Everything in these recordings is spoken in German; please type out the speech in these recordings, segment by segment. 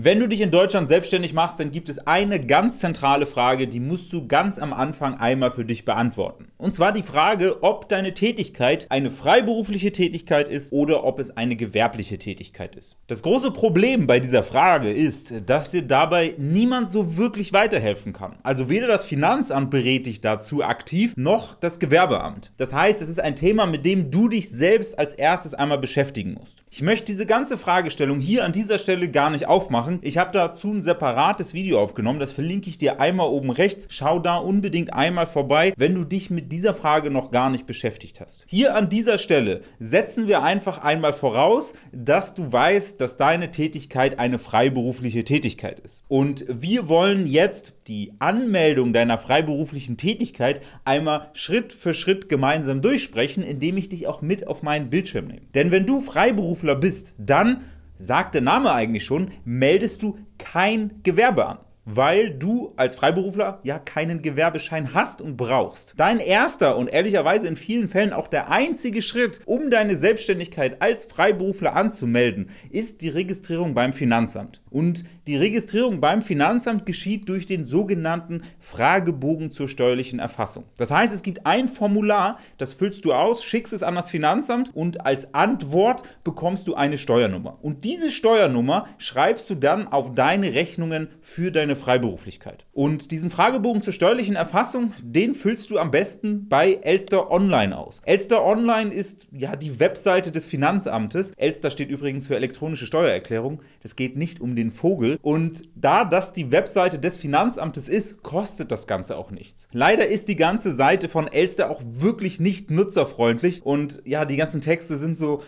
Wenn du dich in Deutschland selbstständig machst, dann gibt es eine ganz zentrale Frage, die musst du ganz am Anfang einmal für dich beantworten. Und zwar die Frage, ob deine Tätigkeit eine freiberufliche Tätigkeit ist oder ob es eine gewerbliche Tätigkeit ist. Das große Problem bei dieser Frage ist, dass dir dabei niemand so wirklich weiterhelfen kann. Also weder das Finanzamt berät dich dazu aktiv, noch das Gewerbeamt. Das heißt, es ist ein Thema, mit dem du dich selbst als erstes einmal beschäftigen musst. Ich möchte diese ganze Fragestellung hier an dieser Stelle gar nicht aufmachen. Ich habe dazu ein separates Video aufgenommen, das verlinke ich dir einmal oben rechts. Schau da unbedingt einmal vorbei, wenn du dich mit dieser Frage noch gar nicht beschäftigt hast. Hier an dieser Stelle setzen wir einfach einmal voraus, dass du weißt, dass deine Tätigkeit eine freiberufliche Tätigkeit ist. Und wir wollen jetzt die Anmeldung deiner freiberuflichen Tätigkeit einmal Schritt für Schritt gemeinsam durchsprechen, indem ich dich auch mit auf meinen Bildschirm nehme. Denn wenn du freiberuflich Freiberufler bist, dann, sagt der Name eigentlich schon, meldest du kein Gewerbe an weil du als Freiberufler ja keinen Gewerbeschein hast und brauchst. Dein erster und ehrlicherweise in vielen Fällen auch der einzige Schritt, um deine Selbstständigkeit als Freiberufler anzumelden, ist die Registrierung beim Finanzamt. Und die Registrierung beim Finanzamt geschieht durch den sogenannten Fragebogen zur steuerlichen Erfassung. Das heißt, es gibt ein Formular, das füllst du aus, schickst es an das Finanzamt und als Antwort bekommst du eine Steuernummer. Und diese Steuernummer schreibst du dann auf deine Rechnungen für deine Freiberuflichkeit. Und diesen Fragebogen zur steuerlichen Erfassung, den füllst du am besten bei Elster Online aus. Elster Online ist ja die Webseite des Finanzamtes. Elster steht übrigens für elektronische Steuererklärung. Es geht nicht um den Vogel, und da das die Webseite des Finanzamtes ist, kostet das Ganze auch nichts. Leider ist die ganze Seite von Elster auch wirklich nicht nutzerfreundlich und ja, die ganzen Texte sind so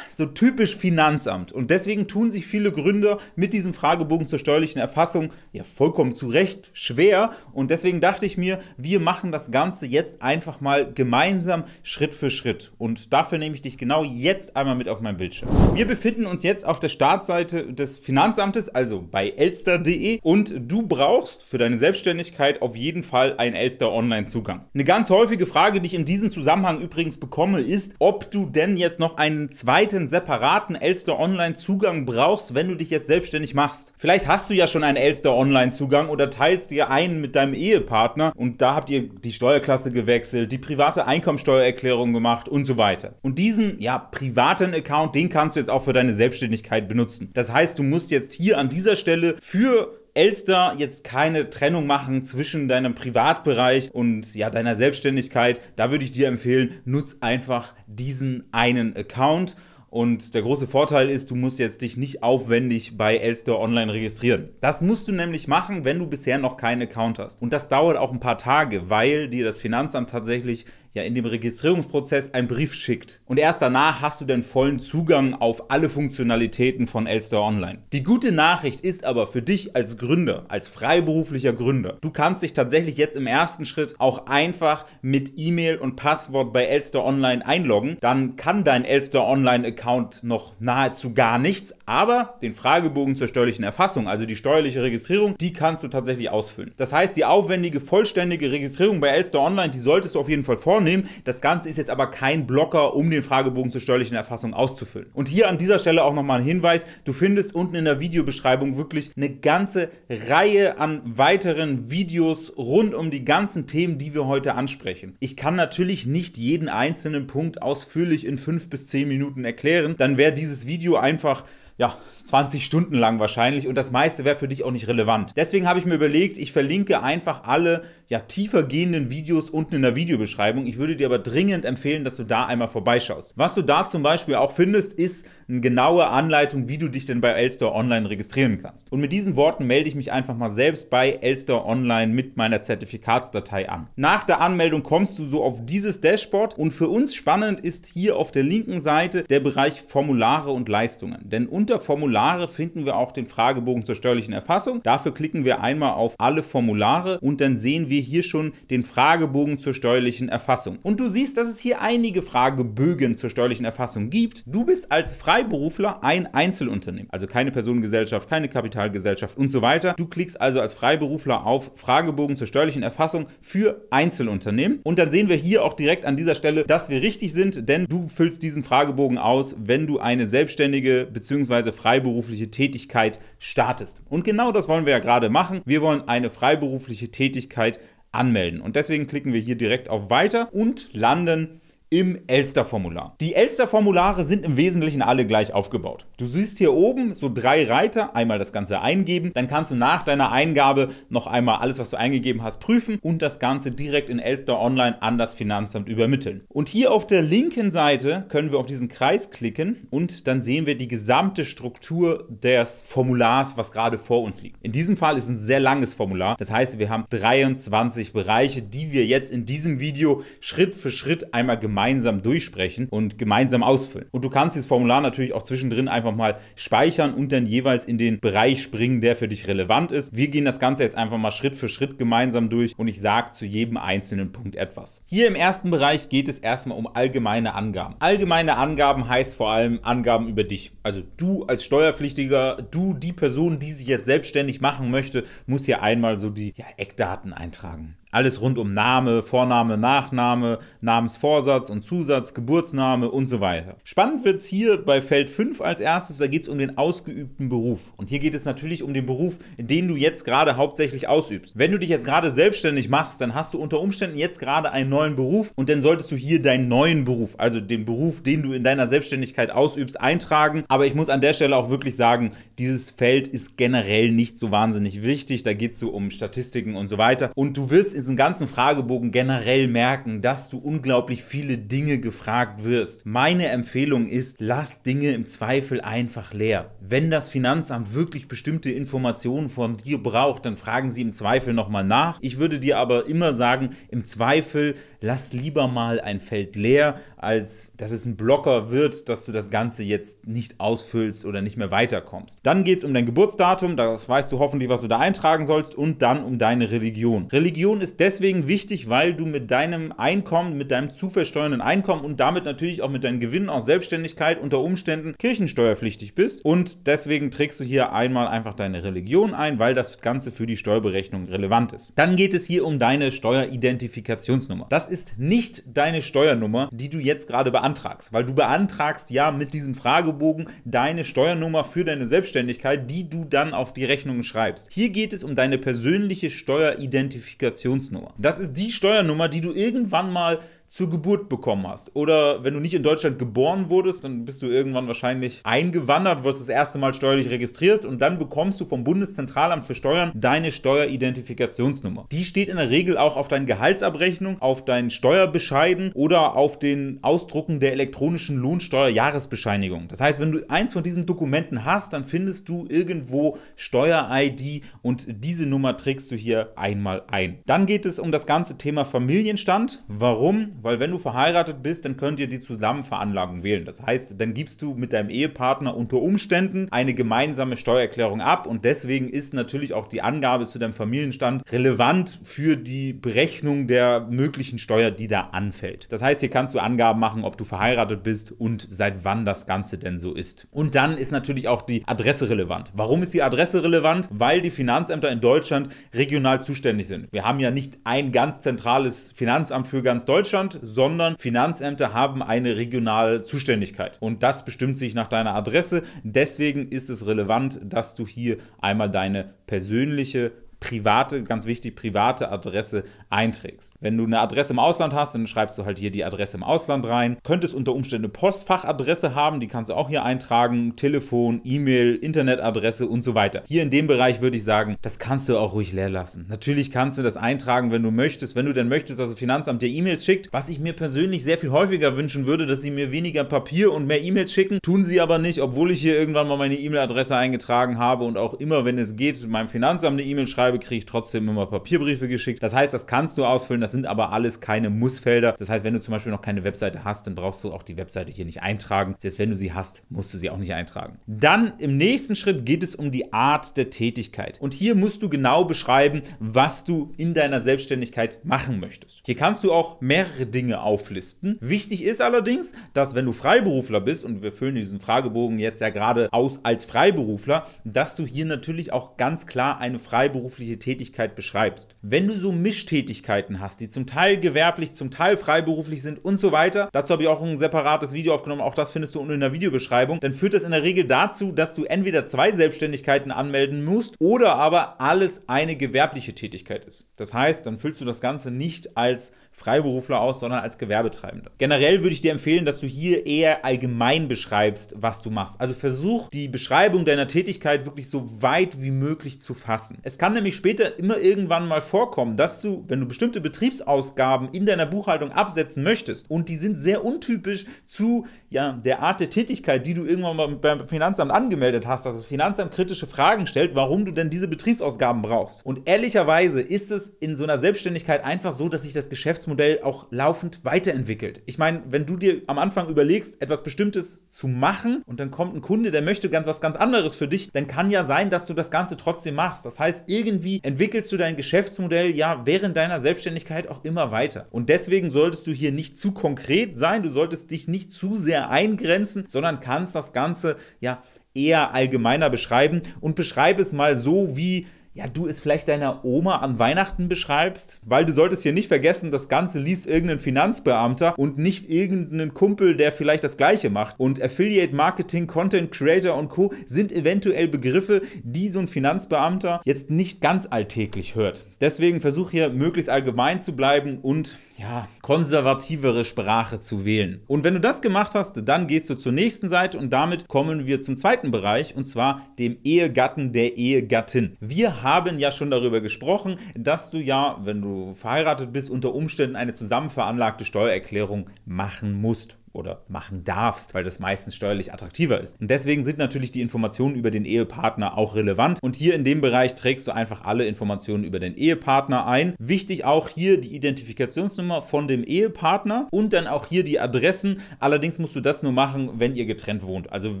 so typisch Finanzamt. Und deswegen tun sich viele Gründer mit diesem Fragebogen zur steuerlichen Erfassung ja vollkommen zu Recht schwer. Und deswegen dachte ich mir, wir machen das Ganze jetzt einfach mal gemeinsam Schritt für Schritt. Und dafür nehme ich dich genau jetzt einmal mit auf meinen Bildschirm. Wir befinden uns jetzt auf der Startseite des Finanzamtes, also bei elster.de. Und du brauchst für deine Selbstständigkeit auf jeden Fall einen Elster Online-Zugang. Eine ganz häufige Frage, die ich in diesem Zusammenhang übrigens bekomme, ist, ob du denn jetzt noch einen zweiten separaten Elster Online Zugang brauchst, wenn du dich jetzt selbstständig machst. Vielleicht hast du ja schon einen Elster Online Zugang oder teilst dir einen mit deinem Ehepartner und da habt ihr die Steuerklasse gewechselt, die private Einkommensteuererklärung gemacht und so weiter. Und diesen, ja, privaten Account, den kannst du jetzt auch für deine Selbstständigkeit benutzen. Das heißt, du musst jetzt hier an dieser Stelle für Elster jetzt keine Trennung machen zwischen deinem Privatbereich und ja, deiner Selbstständigkeit, da würde ich dir empfehlen, nutz einfach diesen einen Account. Und der große Vorteil ist, du musst jetzt dich nicht aufwendig bei Elster online registrieren. Das musst du nämlich machen, wenn du bisher noch keinen Account hast. Und das dauert auch ein paar Tage, weil dir das Finanzamt tatsächlich ja in dem Registrierungsprozess einen Brief schickt. Und erst danach hast du dann vollen Zugang auf alle Funktionalitäten von Elster Online. Die gute Nachricht ist aber für dich als Gründer, als freiberuflicher Gründer, du kannst dich tatsächlich jetzt im ersten Schritt auch einfach mit E-Mail und Passwort bei Elster Online einloggen. Dann kann dein Elster Online Account noch nahezu gar nichts, aber den Fragebogen zur steuerlichen Erfassung, also die steuerliche Registrierung, die kannst du tatsächlich ausfüllen. Das heißt, die aufwendige, vollständige Registrierung bei Elster Online, die solltest du auf jeden Fall vornehmen vornehmen. Das Ganze ist jetzt aber kein Blocker, um den Fragebogen zur steuerlichen Erfassung auszufüllen. Und hier an dieser Stelle auch nochmal ein Hinweis, du findest unten in der Videobeschreibung wirklich eine ganze Reihe an weiteren Videos rund um die ganzen Themen, die wir heute ansprechen. Ich kann natürlich nicht jeden einzelnen Punkt ausführlich in fünf bis zehn Minuten erklären, dann wäre dieses Video einfach ja, 20 Stunden lang wahrscheinlich und das meiste wäre für dich auch nicht relevant. Deswegen habe ich mir überlegt, ich verlinke einfach alle ja, tiefer gehenden Videos unten in der Videobeschreibung. Ich würde dir aber dringend empfehlen, dass du da einmal vorbeischaust. Was du da zum Beispiel auch findest, ist eine genaue Anleitung, wie du dich denn bei Elster Online registrieren kannst. Und mit diesen Worten melde ich mich einfach mal selbst bei Elster Online mit meiner Zertifikatsdatei an. Nach der Anmeldung kommst du so auf dieses Dashboard und für uns spannend ist hier auf der linken Seite der Bereich Formulare und Leistungen. Denn unter Formulare finden wir auch den Fragebogen zur steuerlichen Erfassung. Dafür klicken wir einmal auf alle Formulare und dann sehen wir wir hier schon den Fragebogen zur steuerlichen Erfassung. Und du siehst, dass es hier einige Fragebögen zur steuerlichen Erfassung gibt. Du bist als Freiberufler ein Einzelunternehmen, also keine Personengesellschaft, keine Kapitalgesellschaft und so weiter. Du klickst also als Freiberufler auf Fragebogen zur steuerlichen Erfassung für Einzelunternehmen. Und dann sehen wir hier auch direkt an dieser Stelle, dass wir richtig sind, denn du füllst diesen Fragebogen aus, wenn du eine selbstständige bzw. freiberufliche Tätigkeit startest. Und genau das wollen wir ja gerade machen. Wir wollen eine freiberufliche Tätigkeit anmelden. Und deswegen klicken wir hier direkt auf Weiter und landen im Elster-Formular. Die Elster-Formulare sind im Wesentlichen alle gleich aufgebaut. Du siehst hier oben so drei Reiter, einmal das Ganze eingeben, dann kannst du nach deiner Eingabe noch einmal alles, was du eingegeben hast, prüfen und das Ganze direkt in Elster Online an das Finanzamt übermitteln. Und hier auf der linken Seite können wir auf diesen Kreis klicken und dann sehen wir die gesamte Struktur des Formulars, was gerade vor uns liegt. In diesem Fall ist ein sehr langes Formular, das heißt, wir haben 23 Bereiche, die wir jetzt in diesem Video Schritt für Schritt einmal gemeinsam gemeinsam durchsprechen und gemeinsam ausfüllen. Und du kannst dieses Formular natürlich auch zwischendrin einfach mal speichern und dann jeweils in den Bereich springen, der für dich relevant ist. Wir gehen das Ganze jetzt einfach mal Schritt für Schritt gemeinsam durch und ich sage zu jedem einzelnen Punkt etwas. Hier im ersten Bereich geht es erstmal um allgemeine Angaben. Allgemeine Angaben heißt vor allem Angaben über dich. Also du als Steuerpflichtiger, du die Person, die sich jetzt selbstständig machen möchte, muss hier einmal so die ja, Eckdaten eintragen alles rund um Name, Vorname, Nachname, Namensvorsatz und Zusatz, Geburtsname und so weiter. Spannend wird es hier bei Feld 5 als erstes, da geht es um den ausgeübten Beruf. Und hier geht es natürlich um den Beruf, den du jetzt gerade hauptsächlich ausübst. Wenn du dich jetzt gerade selbstständig machst, dann hast du unter Umständen jetzt gerade einen neuen Beruf und dann solltest du hier deinen neuen Beruf, also den Beruf, den du in deiner Selbstständigkeit ausübst, eintragen. Aber ich muss an der Stelle auch wirklich sagen, dieses Feld ist generell nicht so wahnsinnig wichtig. Da geht es so um Statistiken und so weiter. Und du wirst diesen ganzen Fragebogen generell merken, dass du unglaublich viele Dinge gefragt wirst. Meine Empfehlung ist, lass Dinge im Zweifel einfach leer. Wenn das Finanzamt wirklich bestimmte Informationen von dir braucht, dann fragen sie im Zweifel nochmal nach. Ich würde dir aber immer sagen, im Zweifel lass lieber mal ein Feld leer, als dass es ein Blocker wird, dass du das Ganze jetzt nicht ausfüllst oder nicht mehr weiterkommst. Dann geht es um dein Geburtsdatum, das weißt du hoffentlich, was du da eintragen sollst, und dann um deine Religion. Religion ist deswegen wichtig, weil du mit deinem Einkommen, mit deinem zu versteuernden Einkommen und damit natürlich auch mit deinen Gewinnen aus Selbstständigkeit unter Umständen kirchensteuerpflichtig bist. Und deswegen trägst du hier einmal einfach deine Religion ein, weil das Ganze für die Steuerberechnung relevant ist. Dann geht es hier um deine Steueridentifikationsnummer. Das ist nicht deine Steuernummer, die du jetzt jetzt gerade beantragst, weil du beantragst ja mit diesem Fragebogen deine Steuernummer für deine Selbstständigkeit, die du dann auf die Rechnung schreibst. Hier geht es um deine persönliche Steueridentifikationsnummer. Das ist die Steuernummer, die du irgendwann mal zur Geburt bekommen hast. Oder wenn du nicht in Deutschland geboren wurdest, dann bist du irgendwann wahrscheinlich eingewandert, wirst das erste Mal steuerlich registriert und dann bekommst du vom Bundeszentralamt für Steuern deine Steueridentifikationsnummer. Die steht in der Regel auch auf deinen Gehaltsabrechnung, auf deinen Steuerbescheiden oder auf den Ausdrucken der elektronischen Lohnsteuerjahresbescheinigung. Das heißt, wenn du eins von diesen Dokumenten hast, dann findest du irgendwo Steuer-ID und diese Nummer trägst du hier einmal ein. Dann geht es um das ganze Thema Familienstand. Warum? weil wenn du verheiratet bist, dann könnt ihr die Zusammenveranlagung wählen. Das heißt, dann gibst du mit deinem Ehepartner unter Umständen eine gemeinsame Steuererklärung ab und deswegen ist natürlich auch die Angabe zu deinem Familienstand relevant für die Berechnung der möglichen Steuer, die da anfällt. Das heißt, hier kannst du Angaben machen, ob du verheiratet bist und seit wann das Ganze denn so ist. Und dann ist natürlich auch die Adresse relevant. Warum ist die Adresse relevant? Weil die Finanzämter in Deutschland regional zuständig sind. Wir haben ja nicht ein ganz zentrales Finanzamt für ganz Deutschland, Deutschland, sondern Finanzämter haben eine regionale Zuständigkeit. Und das bestimmt sich nach deiner Adresse. Deswegen ist es relevant, dass du hier einmal deine persönliche private, ganz wichtig, private Adresse einträgst. Wenn du eine Adresse im Ausland hast, dann schreibst du halt hier die Adresse im Ausland rein. Könntest unter Umständen eine Postfachadresse haben, die kannst du auch hier eintragen, Telefon, E-Mail, Internetadresse und so weiter. Hier in dem Bereich würde ich sagen, das kannst du auch ruhig leer lassen. Natürlich kannst du das eintragen, wenn du möchtest, wenn du denn möchtest, dass das Finanzamt dir E-Mails schickt, was ich mir persönlich sehr viel häufiger wünschen würde, dass sie mir weniger Papier und mehr E-Mails schicken, tun sie aber nicht, obwohl ich hier irgendwann mal meine E-Mail-Adresse eingetragen habe und auch immer, wenn es geht, meinem Finanzamt eine E-Mail schreibe schreibe, kriege ich trotzdem immer Papierbriefe geschickt. Das heißt, das kannst du ausfüllen, das sind aber alles keine Mussfelder. Das heißt, wenn du zum Beispiel noch keine Webseite hast, dann brauchst du auch die Webseite hier nicht eintragen. Selbst wenn du sie hast, musst du sie auch nicht eintragen. Dann im nächsten Schritt geht es um die Art der Tätigkeit. Und hier musst du genau beschreiben, was du in deiner Selbstständigkeit machen möchtest. Hier kannst du auch mehrere Dinge auflisten. Wichtig ist allerdings, dass wenn du Freiberufler bist, und wir füllen diesen Fragebogen jetzt ja gerade aus als Freiberufler, dass du hier natürlich auch ganz klar eine freiberufliche berufliche Tätigkeit beschreibst. Wenn du so Mischtätigkeiten hast, die zum Teil gewerblich, zum Teil freiberuflich sind und so weiter, dazu habe ich auch ein separates Video aufgenommen, auch das findest du unten in der Videobeschreibung, dann führt das in der Regel dazu, dass du entweder zwei Selbstständigkeiten anmelden musst oder aber alles eine gewerbliche Tätigkeit ist. Das heißt, dann füllst du das Ganze nicht als Freiberufler aus, sondern als Gewerbetreibende. Generell würde ich dir empfehlen, dass du hier eher allgemein beschreibst, was du machst. Also versuch die Beschreibung deiner Tätigkeit wirklich so weit wie möglich zu fassen. Es kann nämlich später immer irgendwann mal vorkommen, dass du, wenn du bestimmte Betriebsausgaben in deiner Buchhaltung absetzen möchtest und die sind sehr untypisch zu ja, der Art der Tätigkeit, die du irgendwann mal beim Finanzamt angemeldet hast, dass das Finanzamt kritische Fragen stellt, warum du denn diese Betriebsausgaben brauchst. Und ehrlicherweise ist es in so einer Selbstständigkeit einfach so, dass sich das Geschäft Geschäftsmodell auch laufend weiterentwickelt. Ich meine, wenn du dir am Anfang überlegst, etwas Bestimmtes zu machen und dann kommt ein Kunde, der möchte ganz was ganz anderes für dich, dann kann ja sein, dass du das Ganze trotzdem machst. Das heißt, irgendwie entwickelst du dein Geschäftsmodell ja während deiner Selbstständigkeit auch immer weiter. Und deswegen solltest du hier nicht zu konkret sein, du solltest dich nicht zu sehr eingrenzen, sondern kannst das Ganze ja eher allgemeiner beschreiben und beschreibe es mal so wie ja, du es vielleicht deiner Oma an Weihnachten beschreibst? Weil du solltest hier nicht vergessen, das Ganze liest irgendein Finanzbeamter und nicht irgendeinen Kumpel, der vielleicht das Gleiche macht. Und Affiliate Marketing, Content Creator und Co. sind eventuell Begriffe, die so ein Finanzbeamter jetzt nicht ganz alltäglich hört. Deswegen versuch hier möglichst allgemein zu bleiben und ja, konservativere Sprache zu wählen. Und wenn du das gemacht hast, dann gehst du zur nächsten Seite und damit kommen wir zum zweiten Bereich und zwar dem Ehegatten der Ehegattin. Wir haben ja schon darüber gesprochen, dass du ja, wenn du verheiratet bist, unter Umständen eine zusammenveranlagte Steuererklärung machen musst oder machen darfst, weil das meistens steuerlich attraktiver ist. Und deswegen sind natürlich die Informationen über den Ehepartner auch relevant. Und hier in dem Bereich trägst du einfach alle Informationen über den Ehepartner ein. Wichtig auch hier die Identifikationsnummer von dem Ehepartner und dann auch hier die Adressen. Allerdings musst du das nur machen, wenn ihr getrennt wohnt. Also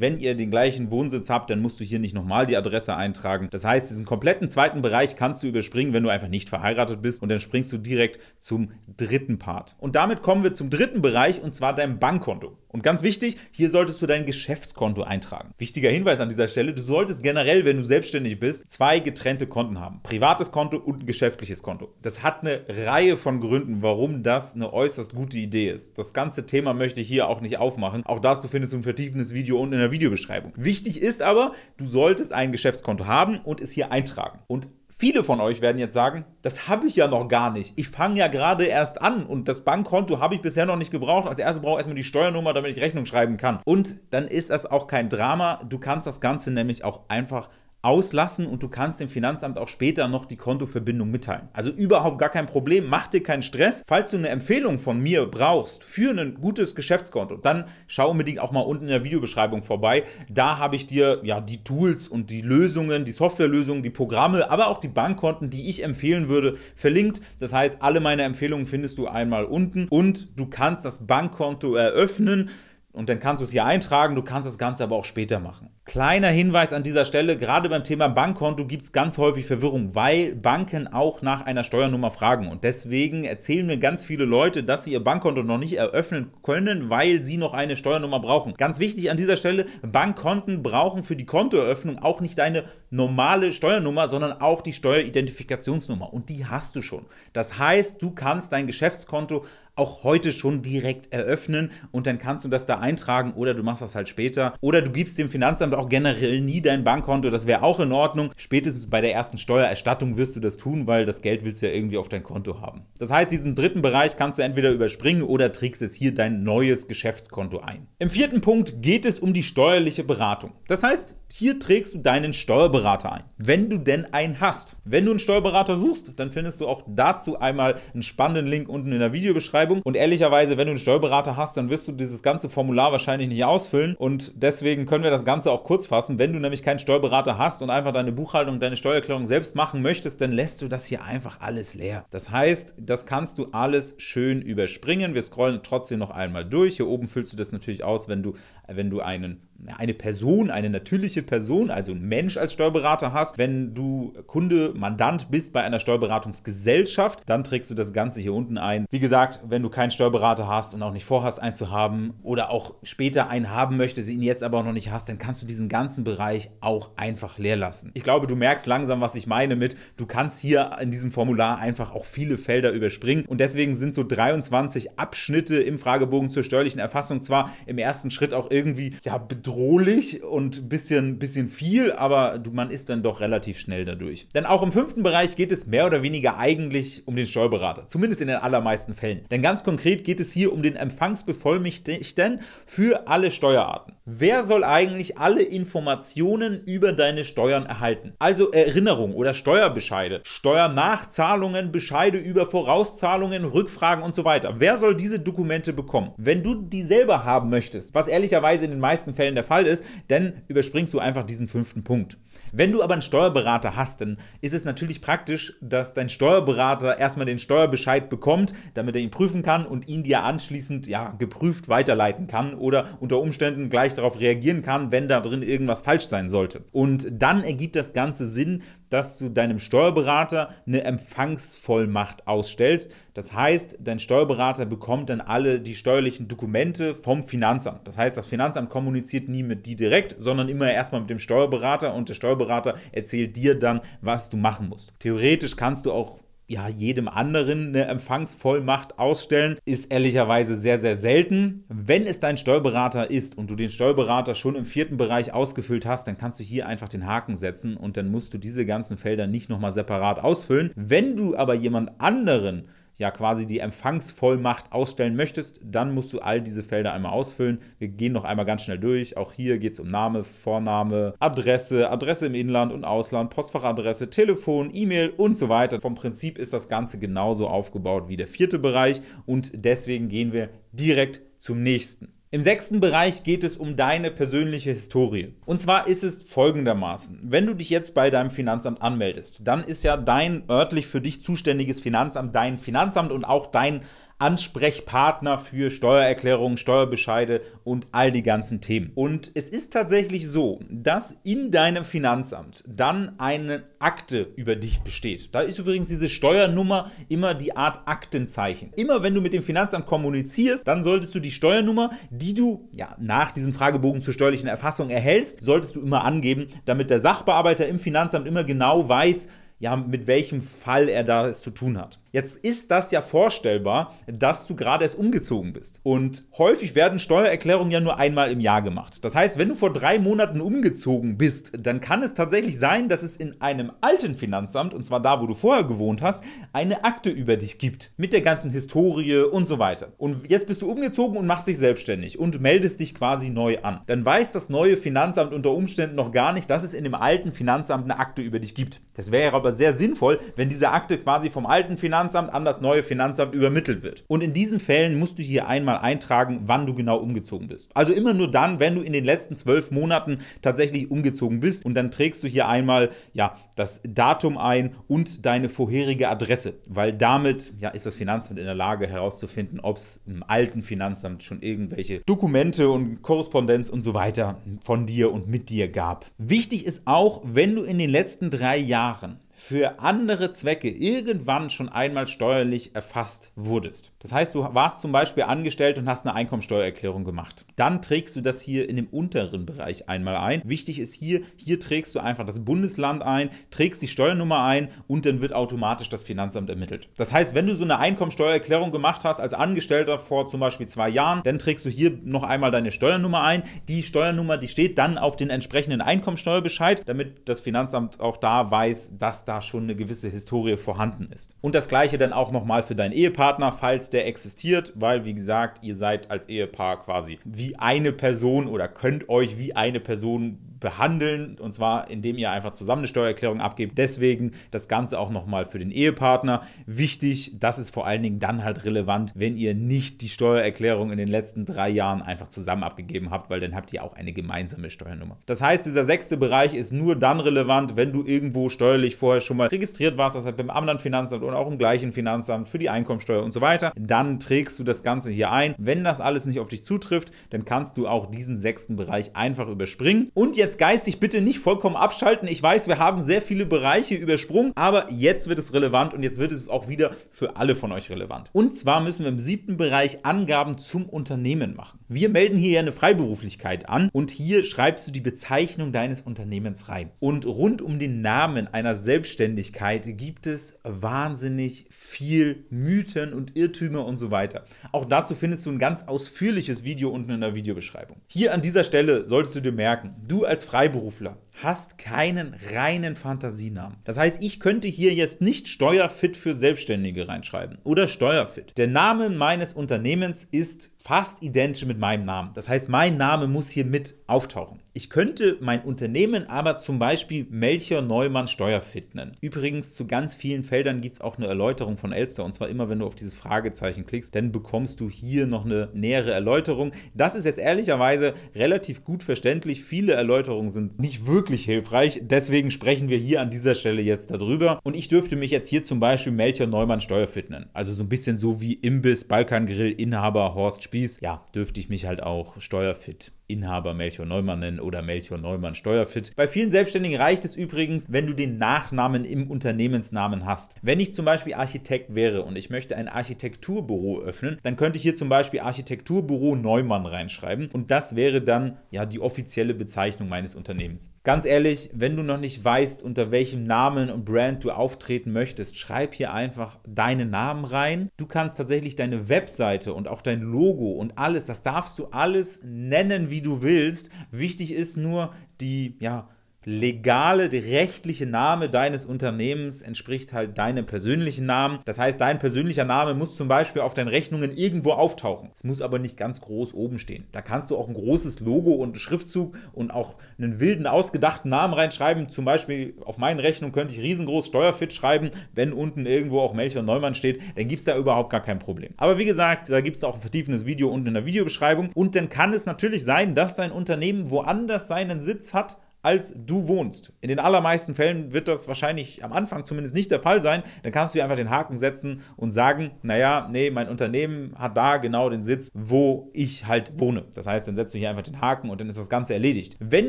wenn ihr den gleichen Wohnsitz habt, dann musst du hier nicht nochmal die Adresse eintragen. Das heißt, diesen kompletten zweiten Bereich kannst du überspringen, wenn du einfach nicht verheiratet bist. Und dann springst du direkt zum dritten Part. Und damit kommen wir zum dritten Bereich und zwar deinem Bank Bankkonto. Und ganz wichtig, hier solltest du dein Geschäftskonto eintragen. Wichtiger Hinweis an dieser Stelle, du solltest generell, wenn du selbstständig bist, zwei getrennte Konten haben. Privates Konto und ein geschäftliches Konto. Das hat eine Reihe von Gründen, warum das eine äußerst gute Idee ist. Das ganze Thema möchte ich hier auch nicht aufmachen. Auch dazu findest du ein vertiefendes Video unten in der Videobeschreibung. Wichtig ist aber, du solltest ein Geschäftskonto haben und es hier eintragen. Und Viele von euch werden jetzt sagen, das habe ich ja noch gar nicht. Ich fange ja gerade erst an und das Bankkonto habe ich bisher noch nicht gebraucht. Als erstes brauche ich erstmal die Steuernummer, damit ich Rechnung schreiben kann. Und dann ist das auch kein Drama. Du kannst das Ganze nämlich auch einfach auslassen und du kannst dem Finanzamt auch später noch die Kontoverbindung mitteilen. Also überhaupt gar kein Problem, mach dir keinen Stress. Falls du eine Empfehlung von mir brauchst für ein gutes Geschäftskonto, dann schau unbedingt auch mal unten in der Videobeschreibung vorbei. Da habe ich dir ja die Tools und die Lösungen, die Softwarelösungen, die Programme, aber auch die Bankkonten, die ich empfehlen würde, verlinkt. Das heißt, alle meine Empfehlungen findest du einmal unten und du kannst das Bankkonto eröffnen. Und dann kannst du es hier eintragen, du kannst das Ganze aber auch später machen. Kleiner Hinweis an dieser Stelle, gerade beim Thema Bankkonto gibt es ganz häufig Verwirrung, weil Banken auch nach einer Steuernummer fragen. Und deswegen erzählen mir ganz viele Leute, dass sie ihr Bankkonto noch nicht eröffnen können, weil sie noch eine Steuernummer brauchen. Ganz wichtig an dieser Stelle, Bankkonten brauchen für die Kontoeröffnung auch nicht deine normale Steuernummer, sondern auch die Steueridentifikationsnummer. Und die hast du schon. Das heißt, du kannst dein Geschäftskonto auch heute schon direkt eröffnen und dann kannst du das da eintragen oder du machst das halt später. Oder du gibst dem Finanzamt auch generell nie dein Bankkonto, das wäre auch in Ordnung. Spätestens bei der ersten Steuererstattung wirst du das tun, weil das Geld willst du ja irgendwie auf dein Konto haben. Das heißt, diesen dritten Bereich kannst du entweder überspringen oder trägst es hier dein neues Geschäftskonto ein. Im vierten Punkt geht es um die steuerliche Beratung. Das heißt, hier trägst du deinen Steuerberater ein, wenn du denn einen hast. Wenn du einen Steuerberater suchst, dann findest du auch dazu einmal einen spannenden Link unten in der Videobeschreibung. Und ehrlicherweise, wenn du einen Steuerberater hast, dann wirst du dieses ganze Formular wahrscheinlich nicht ausfüllen. Und deswegen können wir das Ganze auch kurz fassen. Wenn du nämlich keinen Steuerberater hast und einfach deine Buchhaltung, deine Steuererklärung selbst machen möchtest, dann lässt du das hier einfach alles leer. Das heißt, das kannst du alles schön überspringen. Wir scrollen trotzdem noch einmal durch. Hier oben füllst du das natürlich aus, wenn du, wenn du einen eine Person, eine natürliche Person, also ein Mensch als Steuerberater hast. Wenn du Kunde, Mandant bist bei einer Steuerberatungsgesellschaft, dann trägst du das Ganze hier unten ein. Wie gesagt, wenn du keinen Steuerberater hast und auch nicht vorhast, einen zu haben oder auch später einen haben möchtest, ihn jetzt aber auch noch nicht hast, dann kannst du diesen ganzen Bereich auch einfach leer lassen. Ich glaube, du merkst langsam, was ich meine mit, du kannst hier in diesem Formular einfach auch viele Felder überspringen und deswegen sind so 23 Abschnitte im Fragebogen zur steuerlichen Erfassung zwar im ersten Schritt auch irgendwie ja, bedrohlich, bedrohlich und ein bisschen, bisschen viel, aber du, man ist dann doch relativ schnell dadurch. Denn auch im fünften Bereich geht es mehr oder weniger eigentlich um den Steuerberater, zumindest in den allermeisten Fällen. Denn ganz konkret geht es hier um den Empfangsbevollmächtigten für alle Steuerarten. Wer soll eigentlich alle Informationen über deine Steuern erhalten? Also Erinnerungen oder Steuerbescheide, Steuernachzahlungen, Bescheide über Vorauszahlungen, Rückfragen und so weiter. Wer soll diese Dokumente bekommen? Wenn du die selber haben möchtest, was ehrlicherweise in den meisten Fällen der der Fall ist, dann überspringst du einfach diesen fünften Punkt. Wenn du aber einen Steuerberater hast, dann ist es natürlich praktisch, dass dein Steuerberater erstmal den Steuerbescheid bekommt, damit er ihn prüfen kann und ihn dir anschließend ja geprüft weiterleiten kann oder unter Umständen gleich darauf reagieren kann, wenn da drin irgendwas falsch sein sollte. Und dann ergibt das Ganze Sinn, dass du deinem Steuerberater eine Empfangsvollmacht ausstellst. Das heißt, dein Steuerberater bekommt dann alle die steuerlichen Dokumente vom Finanzamt. Das heißt, das Finanzamt kommuniziert nie mit dir direkt, sondern immer erstmal mit dem Steuerberater und der Steuerberater erzählt dir dann, was du machen musst. Theoretisch kannst du auch ja, jedem anderen eine Empfangsvollmacht ausstellen, ist ehrlicherweise sehr, sehr selten. Wenn es dein Steuerberater ist und du den Steuerberater schon im vierten Bereich ausgefüllt hast, dann kannst du hier einfach den Haken setzen und dann musst du diese ganzen Felder nicht nochmal separat ausfüllen. Wenn du aber jemand anderen ja quasi die Empfangsvollmacht ausstellen möchtest, dann musst du all diese Felder einmal ausfüllen. Wir gehen noch einmal ganz schnell durch. Auch hier geht es um Name, Vorname, Adresse, Adresse im Inland und Ausland, Postfachadresse, Telefon, E-Mail und so weiter. Vom Prinzip ist das Ganze genauso aufgebaut wie der vierte Bereich und deswegen gehen wir direkt zum nächsten. Im sechsten Bereich geht es um deine persönliche Historie. Und zwar ist es folgendermaßen. Wenn du dich jetzt bei deinem Finanzamt anmeldest, dann ist ja dein örtlich für dich zuständiges Finanzamt dein Finanzamt und auch dein Ansprechpartner für Steuererklärungen, Steuerbescheide und all die ganzen Themen. Und es ist tatsächlich so, dass in deinem Finanzamt dann eine Akte über dich besteht. Da ist übrigens diese Steuernummer immer die Art Aktenzeichen. Immer wenn du mit dem Finanzamt kommunizierst, dann solltest du die Steuernummer, die du ja, nach diesem Fragebogen zur steuerlichen Erfassung erhältst, solltest du immer angeben, damit der Sachbearbeiter im Finanzamt immer genau weiß, ja, mit welchem Fall er da es zu tun hat. Jetzt ist das ja vorstellbar, dass du gerade erst umgezogen bist. Und häufig werden Steuererklärungen ja nur einmal im Jahr gemacht. Das heißt, wenn du vor drei Monaten umgezogen bist, dann kann es tatsächlich sein, dass es in einem alten Finanzamt, und zwar da, wo du vorher gewohnt hast, eine Akte über dich gibt. Mit der ganzen Historie und so weiter. Und jetzt bist du umgezogen und machst dich selbstständig und meldest dich quasi neu an. Dann weiß das neue Finanzamt unter Umständen noch gar nicht, dass es in dem alten Finanzamt eine Akte über dich gibt. Das wäre aber aber sehr sinnvoll, wenn diese Akte quasi vom alten Finanzamt an das neue Finanzamt übermittelt wird. Und in diesen Fällen musst du hier einmal eintragen, wann du genau umgezogen bist. Also immer nur dann, wenn du in den letzten zwölf Monaten tatsächlich umgezogen bist und dann trägst du hier einmal ja, das Datum ein und deine vorherige Adresse, weil damit ja, ist das Finanzamt in der Lage herauszufinden, ob es im alten Finanzamt schon irgendwelche Dokumente und Korrespondenz und so weiter von dir und mit dir gab. Wichtig ist auch, wenn du in den letzten drei Jahren für andere Zwecke irgendwann schon einmal steuerlich erfasst wurdest. Das heißt, du warst zum Beispiel angestellt und hast eine Einkommensteuererklärung gemacht. Dann trägst du das hier in dem unteren Bereich einmal ein. Wichtig ist hier, hier trägst du einfach das Bundesland ein, trägst die Steuernummer ein und dann wird automatisch das Finanzamt ermittelt. Das heißt, wenn du so eine Einkommensteuererklärung gemacht hast als Angestellter vor zum Beispiel zwei Jahren, dann trägst du hier noch einmal deine Steuernummer ein. Die Steuernummer, die steht dann auf den entsprechenden Einkommensteuerbescheid, damit das Finanzamt auch da weiß, dass da schon eine gewisse Historie vorhanden ist. Und das gleiche dann auch nochmal für deinen Ehepartner, falls der existiert, weil wie gesagt, ihr seid als Ehepaar quasi wie eine Person oder könnt euch wie eine Person behandeln und zwar indem ihr einfach zusammen eine Steuererklärung abgebt. Deswegen das Ganze auch nochmal für den Ehepartner. Wichtig, das ist vor allen Dingen dann halt relevant, wenn ihr nicht die Steuererklärung in den letzten drei Jahren einfach zusammen abgegeben habt, weil dann habt ihr auch eine gemeinsame Steuernummer. Das heißt, dieser sechste Bereich ist nur dann relevant, wenn du irgendwo steuerlich vorher schon mal registriert warst, das heißt beim anderen Finanzamt oder auch im gleichen Finanzamt für die Einkommensteuer und so weiter. Dann trägst du das Ganze hier ein. Wenn das alles nicht auf dich zutrifft, dann kannst du auch diesen sechsten Bereich einfach überspringen. Und jetzt jetzt geistig bitte nicht vollkommen abschalten. Ich weiß, wir haben sehr viele Bereiche übersprungen, aber jetzt wird es relevant und jetzt wird es auch wieder für alle von euch relevant. Und zwar müssen wir im siebten Bereich Angaben zum Unternehmen machen. Wir melden hier ja eine Freiberuflichkeit an und hier schreibst du die Bezeichnung deines Unternehmens rein. Und rund um den Namen einer Selbstständigkeit gibt es wahnsinnig viel Mythen und Irrtümer und so weiter. Auch dazu findest du ein ganz ausführliches Video unten in der Videobeschreibung. Hier an dieser Stelle solltest du dir merken, du als als Freiberufler hast keinen reinen Fantasienamen. Das heißt, ich könnte hier jetzt nicht Steuerfit für Selbstständige reinschreiben oder Steuerfit. Der Name meines Unternehmens ist fast identisch mit meinem Namen. Das heißt, mein Name muss hier mit auftauchen. Ich könnte mein Unternehmen aber zum Beispiel Melcher Neumann Steuerfit nennen. Übrigens, zu ganz vielen Feldern gibt es auch eine Erläuterung von Elster. Und zwar immer, wenn du auf dieses Fragezeichen klickst, dann bekommst du hier noch eine nähere Erläuterung. Das ist jetzt ehrlicherweise relativ gut verständlich. Viele Erläuterungen sind nicht wirklich hilfreich. Deswegen sprechen wir hier an dieser Stelle jetzt darüber. Und ich dürfte mich jetzt hier zum Beispiel Melcher Neumann Steuerfit nennen. Also so ein bisschen so wie Imbiss, Balkangrill, Inhaber, Horst Spieß, ja, dürfte ich mich halt auch steuerfit Inhaber Melchior Neumann nennen oder Melchior Neumann Steuerfit. Bei vielen Selbstständigen reicht es übrigens, wenn du den Nachnamen im Unternehmensnamen hast. Wenn ich zum Beispiel Architekt wäre und ich möchte ein Architekturbüro öffnen, dann könnte ich hier zum Beispiel Architekturbüro Neumann reinschreiben und das wäre dann ja die offizielle Bezeichnung meines Unternehmens. Ganz ehrlich, wenn du noch nicht weißt, unter welchem Namen und Brand du auftreten möchtest, schreib hier einfach deinen Namen rein. Du kannst tatsächlich deine Webseite und auch dein Logo und alles, das darfst du alles nennen, wie wie du willst. Wichtig ist nur die, ja, legale, rechtliche Name deines Unternehmens entspricht halt deinem persönlichen Namen. Das heißt, dein persönlicher Name muss zum Beispiel auf deinen Rechnungen irgendwo auftauchen. Es muss aber nicht ganz groß oben stehen. Da kannst du auch ein großes Logo und Schriftzug und auch einen wilden, ausgedachten Namen reinschreiben. Zum Beispiel auf meinen Rechnungen könnte ich riesengroß Steuerfit schreiben, wenn unten irgendwo auch Melchior Neumann steht. Dann gibt es da überhaupt gar kein Problem. Aber wie gesagt, da gibt es auch ein vertiefendes Video unten in der Videobeschreibung. Und dann kann es natürlich sein, dass dein Unternehmen woanders seinen Sitz hat, als du wohnst. In den allermeisten Fällen wird das wahrscheinlich am Anfang zumindest nicht der Fall sein. Dann kannst du dir einfach den Haken setzen und sagen, naja, nee, mein Unternehmen hat da genau den Sitz, wo ich halt wohne. Das heißt, dann setzt du hier einfach den Haken und dann ist das Ganze erledigt. Wenn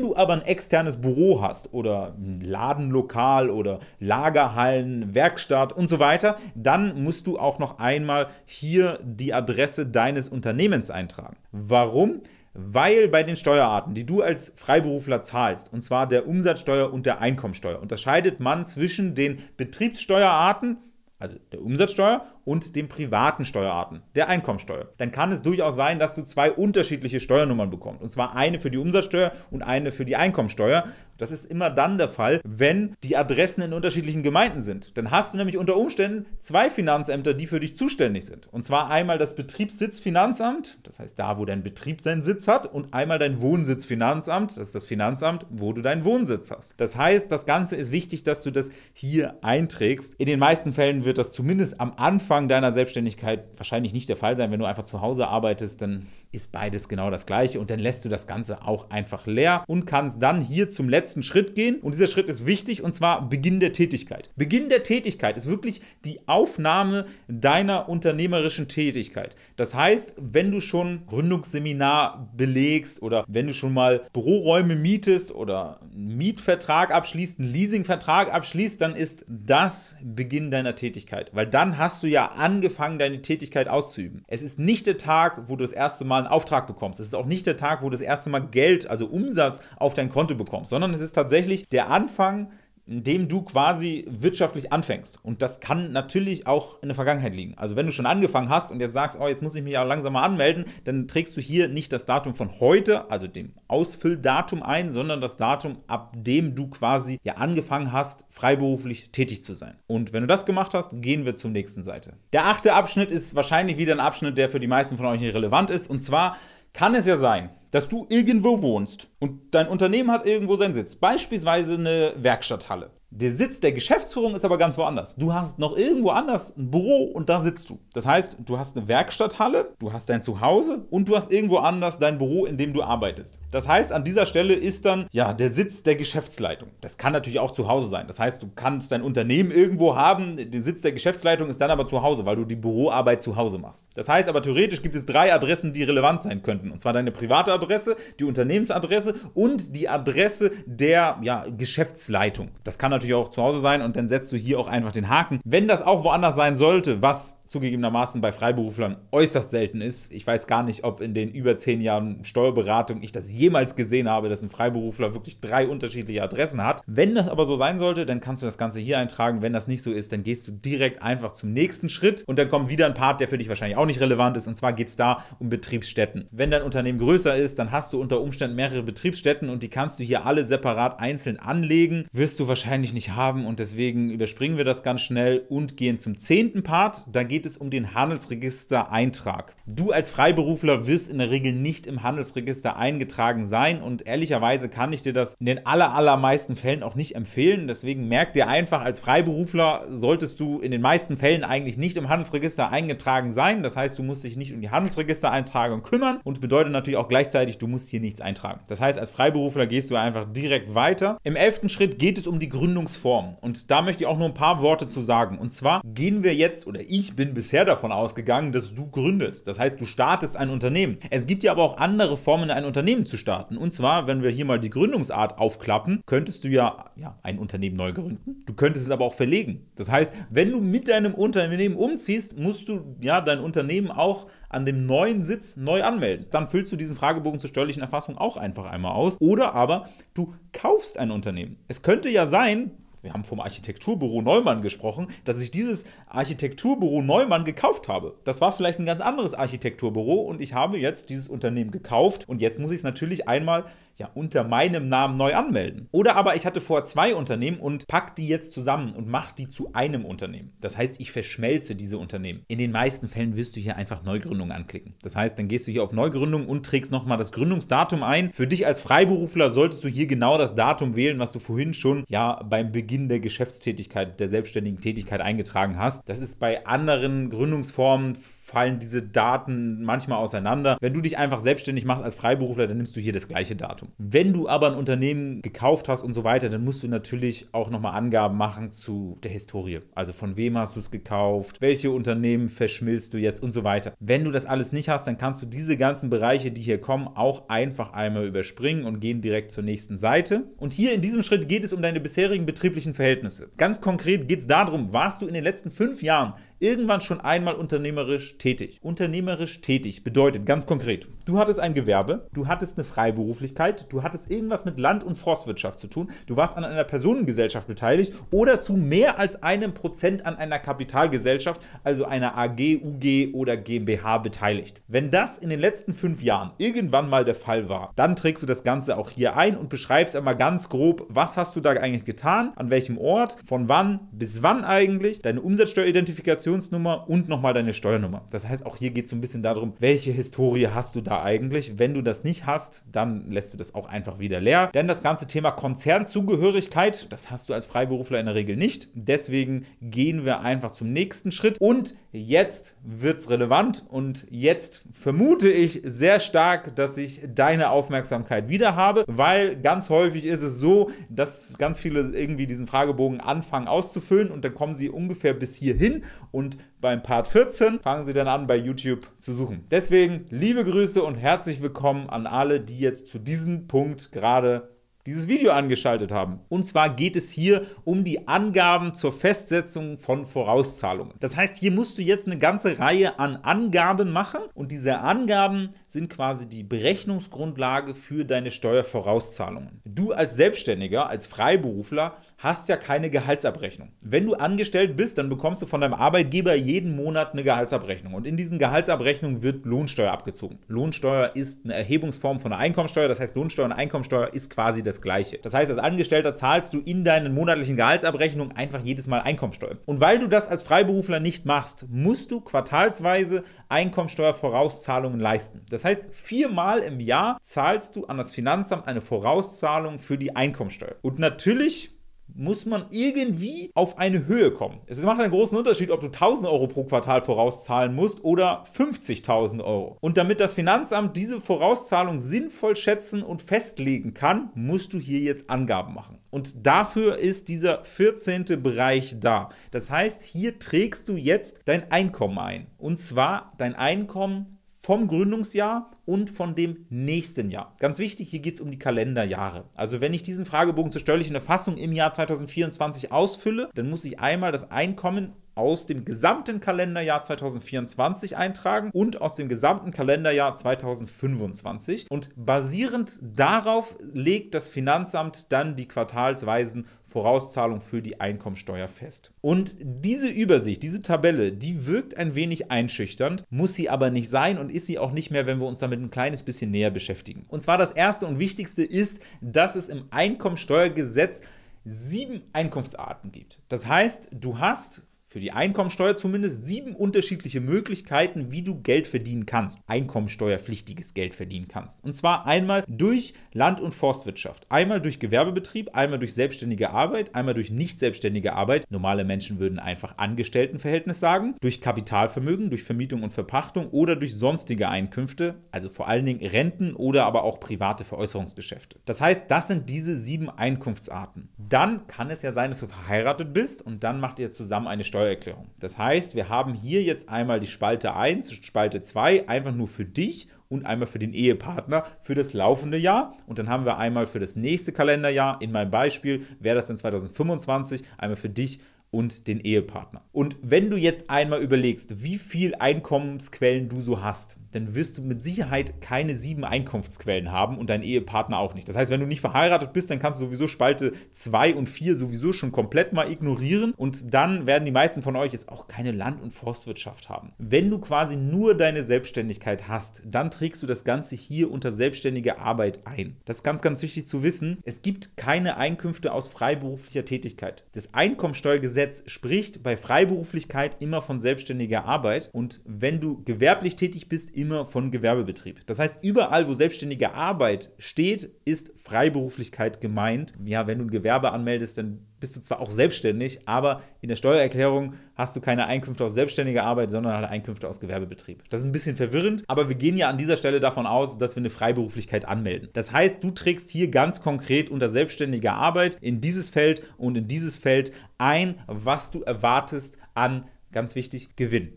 du aber ein externes Büro hast oder ein Ladenlokal oder Lagerhallen, Werkstatt und so weiter, dann musst du auch noch einmal hier die Adresse deines Unternehmens eintragen. Warum? Weil bei den Steuerarten, die du als Freiberufler zahlst, und zwar der Umsatzsteuer und der Einkommensteuer, unterscheidet man zwischen den Betriebssteuerarten, also der Umsatzsteuer, und den privaten Steuerarten, der Einkommensteuer, dann kann es durchaus sein, dass du zwei unterschiedliche Steuernummern bekommst. Und zwar eine für die Umsatzsteuer und eine für die Einkommensteuer. Das ist immer dann der Fall, wenn die Adressen in unterschiedlichen Gemeinden sind. Dann hast du nämlich unter Umständen zwei Finanzämter, die für dich zuständig sind. Und zwar einmal das Betriebssitzfinanzamt, das heißt da, wo dein Betrieb seinen Sitz hat, und einmal dein Wohnsitzfinanzamt, das ist das Finanzamt, wo du deinen Wohnsitz hast. Das heißt, das Ganze ist wichtig, dass du das hier einträgst. In den meisten Fällen wird das zumindest am Anfang Anfang deiner Selbstständigkeit wahrscheinlich nicht der Fall sein. Wenn du einfach zu Hause arbeitest, dann ist beides genau das gleiche und dann lässt du das Ganze auch einfach leer und kannst dann hier zum letzten Schritt gehen. Und dieser Schritt ist wichtig und zwar Beginn der Tätigkeit. Beginn der Tätigkeit ist wirklich die Aufnahme deiner unternehmerischen Tätigkeit. Das heißt, wenn du schon Gründungsseminar belegst oder wenn du schon mal Büroräume mietest oder einen Mietvertrag abschließt, einen Leasingvertrag abschließt, dann ist das Beginn deiner Tätigkeit, weil dann hast du ja ja angefangen, deine Tätigkeit auszuüben. Es ist nicht der Tag, wo du das erste Mal einen Auftrag bekommst. Es ist auch nicht der Tag, wo du das erste Mal Geld, also Umsatz auf dein Konto bekommst, sondern es ist tatsächlich der Anfang indem du quasi wirtschaftlich anfängst. Und das kann natürlich auch in der Vergangenheit liegen. Also wenn du schon angefangen hast und jetzt sagst, oh, jetzt muss ich mich ja langsam mal anmelden, dann trägst du hier nicht das Datum von heute, also dem Ausfülldatum ein, sondern das Datum, ab dem du quasi ja angefangen hast, freiberuflich tätig zu sein. Und wenn du das gemacht hast, gehen wir zur nächsten Seite. Der achte Abschnitt ist wahrscheinlich wieder ein Abschnitt, der für die meisten von euch nicht relevant ist. Und zwar kann es ja sein, dass du irgendwo wohnst und dein Unternehmen hat irgendwo seinen Sitz, beispielsweise eine Werkstatthalle. Der Sitz der Geschäftsführung ist aber ganz woanders. Du hast noch irgendwo anders ein Büro und da sitzt du. Das heißt, du hast eine Werkstatthalle, du hast dein Zuhause und du hast irgendwo anders dein Büro, in dem du arbeitest. Das heißt, an dieser Stelle ist dann ja der Sitz der Geschäftsleitung. Das kann natürlich auch zu Hause sein. Das heißt, du kannst dein Unternehmen irgendwo haben, der Sitz der Geschäftsleitung ist dann aber zu Hause, weil du die Büroarbeit zu Hause machst. Das heißt aber theoretisch gibt es drei Adressen, die relevant sein könnten. Und zwar deine private Adresse, die Unternehmensadresse und die Adresse der ja, Geschäftsleitung. Das kann natürlich natürlich auch zu Hause sein und dann setzt du hier auch einfach den Haken. Wenn das auch woanders sein sollte, was zugegebenermaßen bei Freiberuflern äußerst selten ist. Ich weiß gar nicht, ob in den über zehn Jahren Steuerberatung ich das jemals gesehen habe, dass ein Freiberufler wirklich drei unterschiedliche Adressen hat. Wenn das aber so sein sollte, dann kannst du das Ganze hier eintragen. Wenn das nicht so ist, dann gehst du direkt einfach zum nächsten Schritt und dann kommt wieder ein Part, der für dich wahrscheinlich auch nicht relevant ist. Und zwar geht es da um Betriebsstätten. Wenn dein Unternehmen größer ist, dann hast du unter Umständen mehrere Betriebsstätten und die kannst du hier alle separat einzeln anlegen. Wirst du wahrscheinlich nicht haben und deswegen überspringen wir das ganz schnell und gehen zum zehnten Part. Da geht geht es um den Handelsregistereintrag. Du als Freiberufler wirst in der Regel nicht im Handelsregister eingetragen sein und ehrlicherweise kann ich dir das in den allermeisten Fällen auch nicht empfehlen. Deswegen merk dir einfach, als Freiberufler solltest du in den meisten Fällen eigentlich nicht im Handelsregister eingetragen sein. Das heißt, du musst dich nicht um die Handelsregistereintragung kümmern und bedeutet natürlich auch gleichzeitig, du musst hier nichts eintragen. Das heißt, als Freiberufler gehst du einfach direkt weiter. Im elften Schritt geht es um die Gründungsform und da möchte ich auch nur ein paar Worte zu sagen. Und zwar gehen wir jetzt oder ich bin bisher davon ausgegangen, dass du gründest. Das heißt, du startest ein Unternehmen. Es gibt ja aber auch andere Formen, ein Unternehmen zu starten. Und zwar, wenn wir hier mal die Gründungsart aufklappen, könntest du ja, ja ein Unternehmen neu gründen. Du könntest es aber auch verlegen. Das heißt, wenn du mit deinem Unternehmen umziehst, musst du ja dein Unternehmen auch an dem neuen Sitz neu anmelden. Dann füllst du diesen Fragebogen zur steuerlichen Erfassung auch einfach einmal aus. Oder aber du kaufst ein Unternehmen. Es könnte ja sein, wir haben vom Architekturbüro Neumann gesprochen, dass ich dieses Architekturbüro Neumann gekauft habe. Das war vielleicht ein ganz anderes Architekturbüro und ich habe jetzt dieses Unternehmen gekauft und jetzt muss ich es natürlich einmal ja unter meinem Namen neu anmelden. Oder aber ich hatte vor zwei Unternehmen und pack die jetzt zusammen und mache die zu einem Unternehmen. Das heißt, ich verschmelze diese Unternehmen. In den meisten Fällen wirst du hier einfach Neugründung anklicken. Das heißt, dann gehst du hier auf Neugründung und trägst nochmal das Gründungsdatum ein. Für dich als Freiberufler solltest du hier genau das Datum wählen, was du vorhin schon ja beim Beginn der Geschäftstätigkeit, der selbstständigen Tätigkeit eingetragen hast. Das ist bei anderen Gründungsformen fallen diese Daten manchmal auseinander. Wenn du dich einfach selbstständig machst als Freiberufler, dann nimmst du hier das gleiche Datum. Wenn du aber ein Unternehmen gekauft hast und so weiter, dann musst du natürlich auch nochmal Angaben machen zu der Historie. Also von wem hast du es gekauft, welche Unternehmen verschmilzt du jetzt und so weiter. Wenn du das alles nicht hast, dann kannst du diese ganzen Bereiche, die hier kommen, auch einfach einmal überspringen und gehen direkt zur nächsten Seite. Und hier in diesem Schritt geht es um deine bisherigen betrieblichen Verhältnisse. Ganz konkret geht es darum, warst du in den letzten fünf Jahren irgendwann schon einmal unternehmerisch tätig. Unternehmerisch tätig bedeutet ganz konkret, du hattest ein Gewerbe, du hattest eine Freiberuflichkeit, du hattest irgendwas mit Land- und Forstwirtschaft zu tun, du warst an einer Personengesellschaft beteiligt oder zu mehr als einem Prozent an einer Kapitalgesellschaft, also einer AG, UG oder GmbH beteiligt. Wenn das in den letzten fünf Jahren irgendwann mal der Fall war, dann trägst du das Ganze auch hier ein und beschreibst einmal ganz grob, was hast du da eigentlich getan, an welchem Ort, von wann bis wann eigentlich, deine Umsatzsteueridentifikation, Transaktionsnummer und nochmal deine Steuernummer. Das heißt, auch hier geht es so ein bisschen darum, welche Historie hast du da eigentlich? Wenn du das nicht hast, dann lässt du das auch einfach wieder leer. Denn das ganze Thema Konzernzugehörigkeit, das hast du als Freiberufler in der Regel nicht. Deswegen gehen wir einfach zum nächsten Schritt. Und jetzt wird es relevant und jetzt vermute ich sehr stark, dass ich deine Aufmerksamkeit wieder habe, weil ganz häufig ist es so, dass ganz viele irgendwie diesen Fragebogen anfangen auszufüllen und dann kommen sie ungefähr bis hierhin und beim Part 14 fangen sie dann an, bei YouTube zu suchen. Deswegen liebe Grüße und herzlich willkommen an alle, die jetzt zu diesem Punkt gerade dieses Video angeschaltet haben. Und zwar geht es hier um die Angaben zur Festsetzung von Vorauszahlungen. Das heißt, hier musst du jetzt eine ganze Reihe an Angaben machen und diese Angaben sind quasi die Berechnungsgrundlage für deine Steuervorauszahlungen. Du als Selbstständiger, als Freiberufler hast ja keine Gehaltsabrechnung. Wenn du angestellt bist, dann bekommst du von deinem Arbeitgeber jeden Monat eine Gehaltsabrechnung. Und in diesen Gehaltsabrechnungen wird Lohnsteuer abgezogen. Lohnsteuer ist eine Erhebungsform von der Einkommensteuer. Das heißt, Lohnsteuer und Einkommensteuer ist quasi das Gleiche. Das heißt, als Angestellter zahlst du in deinen monatlichen Gehaltsabrechnungen einfach jedes Mal Einkommensteuer. Und weil du das als Freiberufler nicht machst, musst du quartalsweise Einkommensteuervorauszahlungen leisten. Das heißt, viermal im Jahr zahlst du an das Finanzamt eine Vorauszahlung für die Einkommensteuer. Und natürlich muss man irgendwie auf eine Höhe kommen. Es macht einen großen Unterschied, ob du 1000 Euro pro Quartal vorauszahlen musst oder 50.000 Euro. Und damit das Finanzamt diese Vorauszahlung sinnvoll schätzen und festlegen kann, musst du hier jetzt Angaben machen. Und dafür ist dieser 14. Bereich da. Das heißt, hier trägst du jetzt dein Einkommen ein. Und zwar dein Einkommen vom Gründungsjahr und von dem nächsten Jahr. Ganz wichtig, hier geht es um die Kalenderjahre. Also wenn ich diesen Fragebogen zur steuerlichen Erfassung im Jahr 2024 ausfülle, dann muss ich einmal das Einkommen aus dem gesamten Kalenderjahr 2024 eintragen und aus dem gesamten Kalenderjahr 2025. Und basierend darauf legt das Finanzamt dann die quartalsweisen Vorauszahlung für die Einkommensteuer fest. Und diese Übersicht, diese Tabelle, die wirkt ein wenig einschüchternd, muss sie aber nicht sein und ist sie auch nicht mehr, wenn wir uns damit ein kleines bisschen näher beschäftigen. Und zwar das erste und wichtigste ist, dass es im Einkommensteuergesetz sieben Einkunftsarten gibt. Das heißt, du hast für die Einkommensteuer zumindest sieben unterschiedliche Möglichkeiten, wie du Geld verdienen kannst, einkommensteuerpflichtiges Geld verdienen kannst. Und zwar einmal durch Land- und Forstwirtschaft, einmal durch Gewerbebetrieb, einmal durch selbstständige Arbeit, einmal durch nicht selbstständige Arbeit. Normale Menschen würden einfach Angestelltenverhältnis sagen, durch Kapitalvermögen, durch Vermietung und Verpachtung oder durch sonstige Einkünfte, also vor allen Dingen Renten oder aber auch private Veräußerungsgeschäfte. Das heißt, das sind diese sieben Einkunftsarten. Dann kann es ja sein, dass du verheiratet bist und dann macht ihr zusammen eine Steuer Steuererklärung. Das heißt, wir haben hier jetzt einmal die Spalte 1, Spalte 2, einfach nur für dich und einmal für den Ehepartner für das laufende Jahr. Und dann haben wir einmal für das nächste Kalenderjahr, in meinem Beispiel wäre das dann 2025, einmal für dich und den Ehepartner. Und wenn du jetzt einmal überlegst, wie viel Einkommensquellen du so hast, dann wirst du mit Sicherheit keine sieben Einkunftsquellen haben und dein Ehepartner auch nicht. Das heißt, wenn du nicht verheiratet bist, dann kannst du sowieso Spalte 2 und 4 sowieso schon komplett mal ignorieren und dann werden die meisten von euch jetzt auch keine Land- und Forstwirtschaft haben. Wenn du quasi nur deine Selbstständigkeit hast, dann trägst du das Ganze hier unter selbstständige Arbeit ein. Das ist ganz, ganz wichtig zu wissen. Es gibt keine Einkünfte aus freiberuflicher Tätigkeit. Das Einkommensteuergesetz spricht bei Freiberuflichkeit immer von selbstständiger Arbeit und wenn du gewerblich tätig bist, immer von Gewerbebetrieb. Das heißt, überall, wo selbstständige Arbeit steht, ist Freiberuflichkeit gemeint. Ja, wenn du ein Gewerbe anmeldest, dann bist du zwar auch selbstständig, aber in der Steuererklärung hast du keine Einkünfte aus selbstständiger Arbeit, sondern halt Einkünfte aus Gewerbebetrieb. Das ist ein bisschen verwirrend, aber wir gehen ja an dieser Stelle davon aus, dass wir eine Freiberuflichkeit anmelden. Das heißt, du trägst hier ganz konkret unter selbstständiger Arbeit in dieses Feld und in dieses Feld ein, was du erwartest an, ganz wichtig, Gewinn.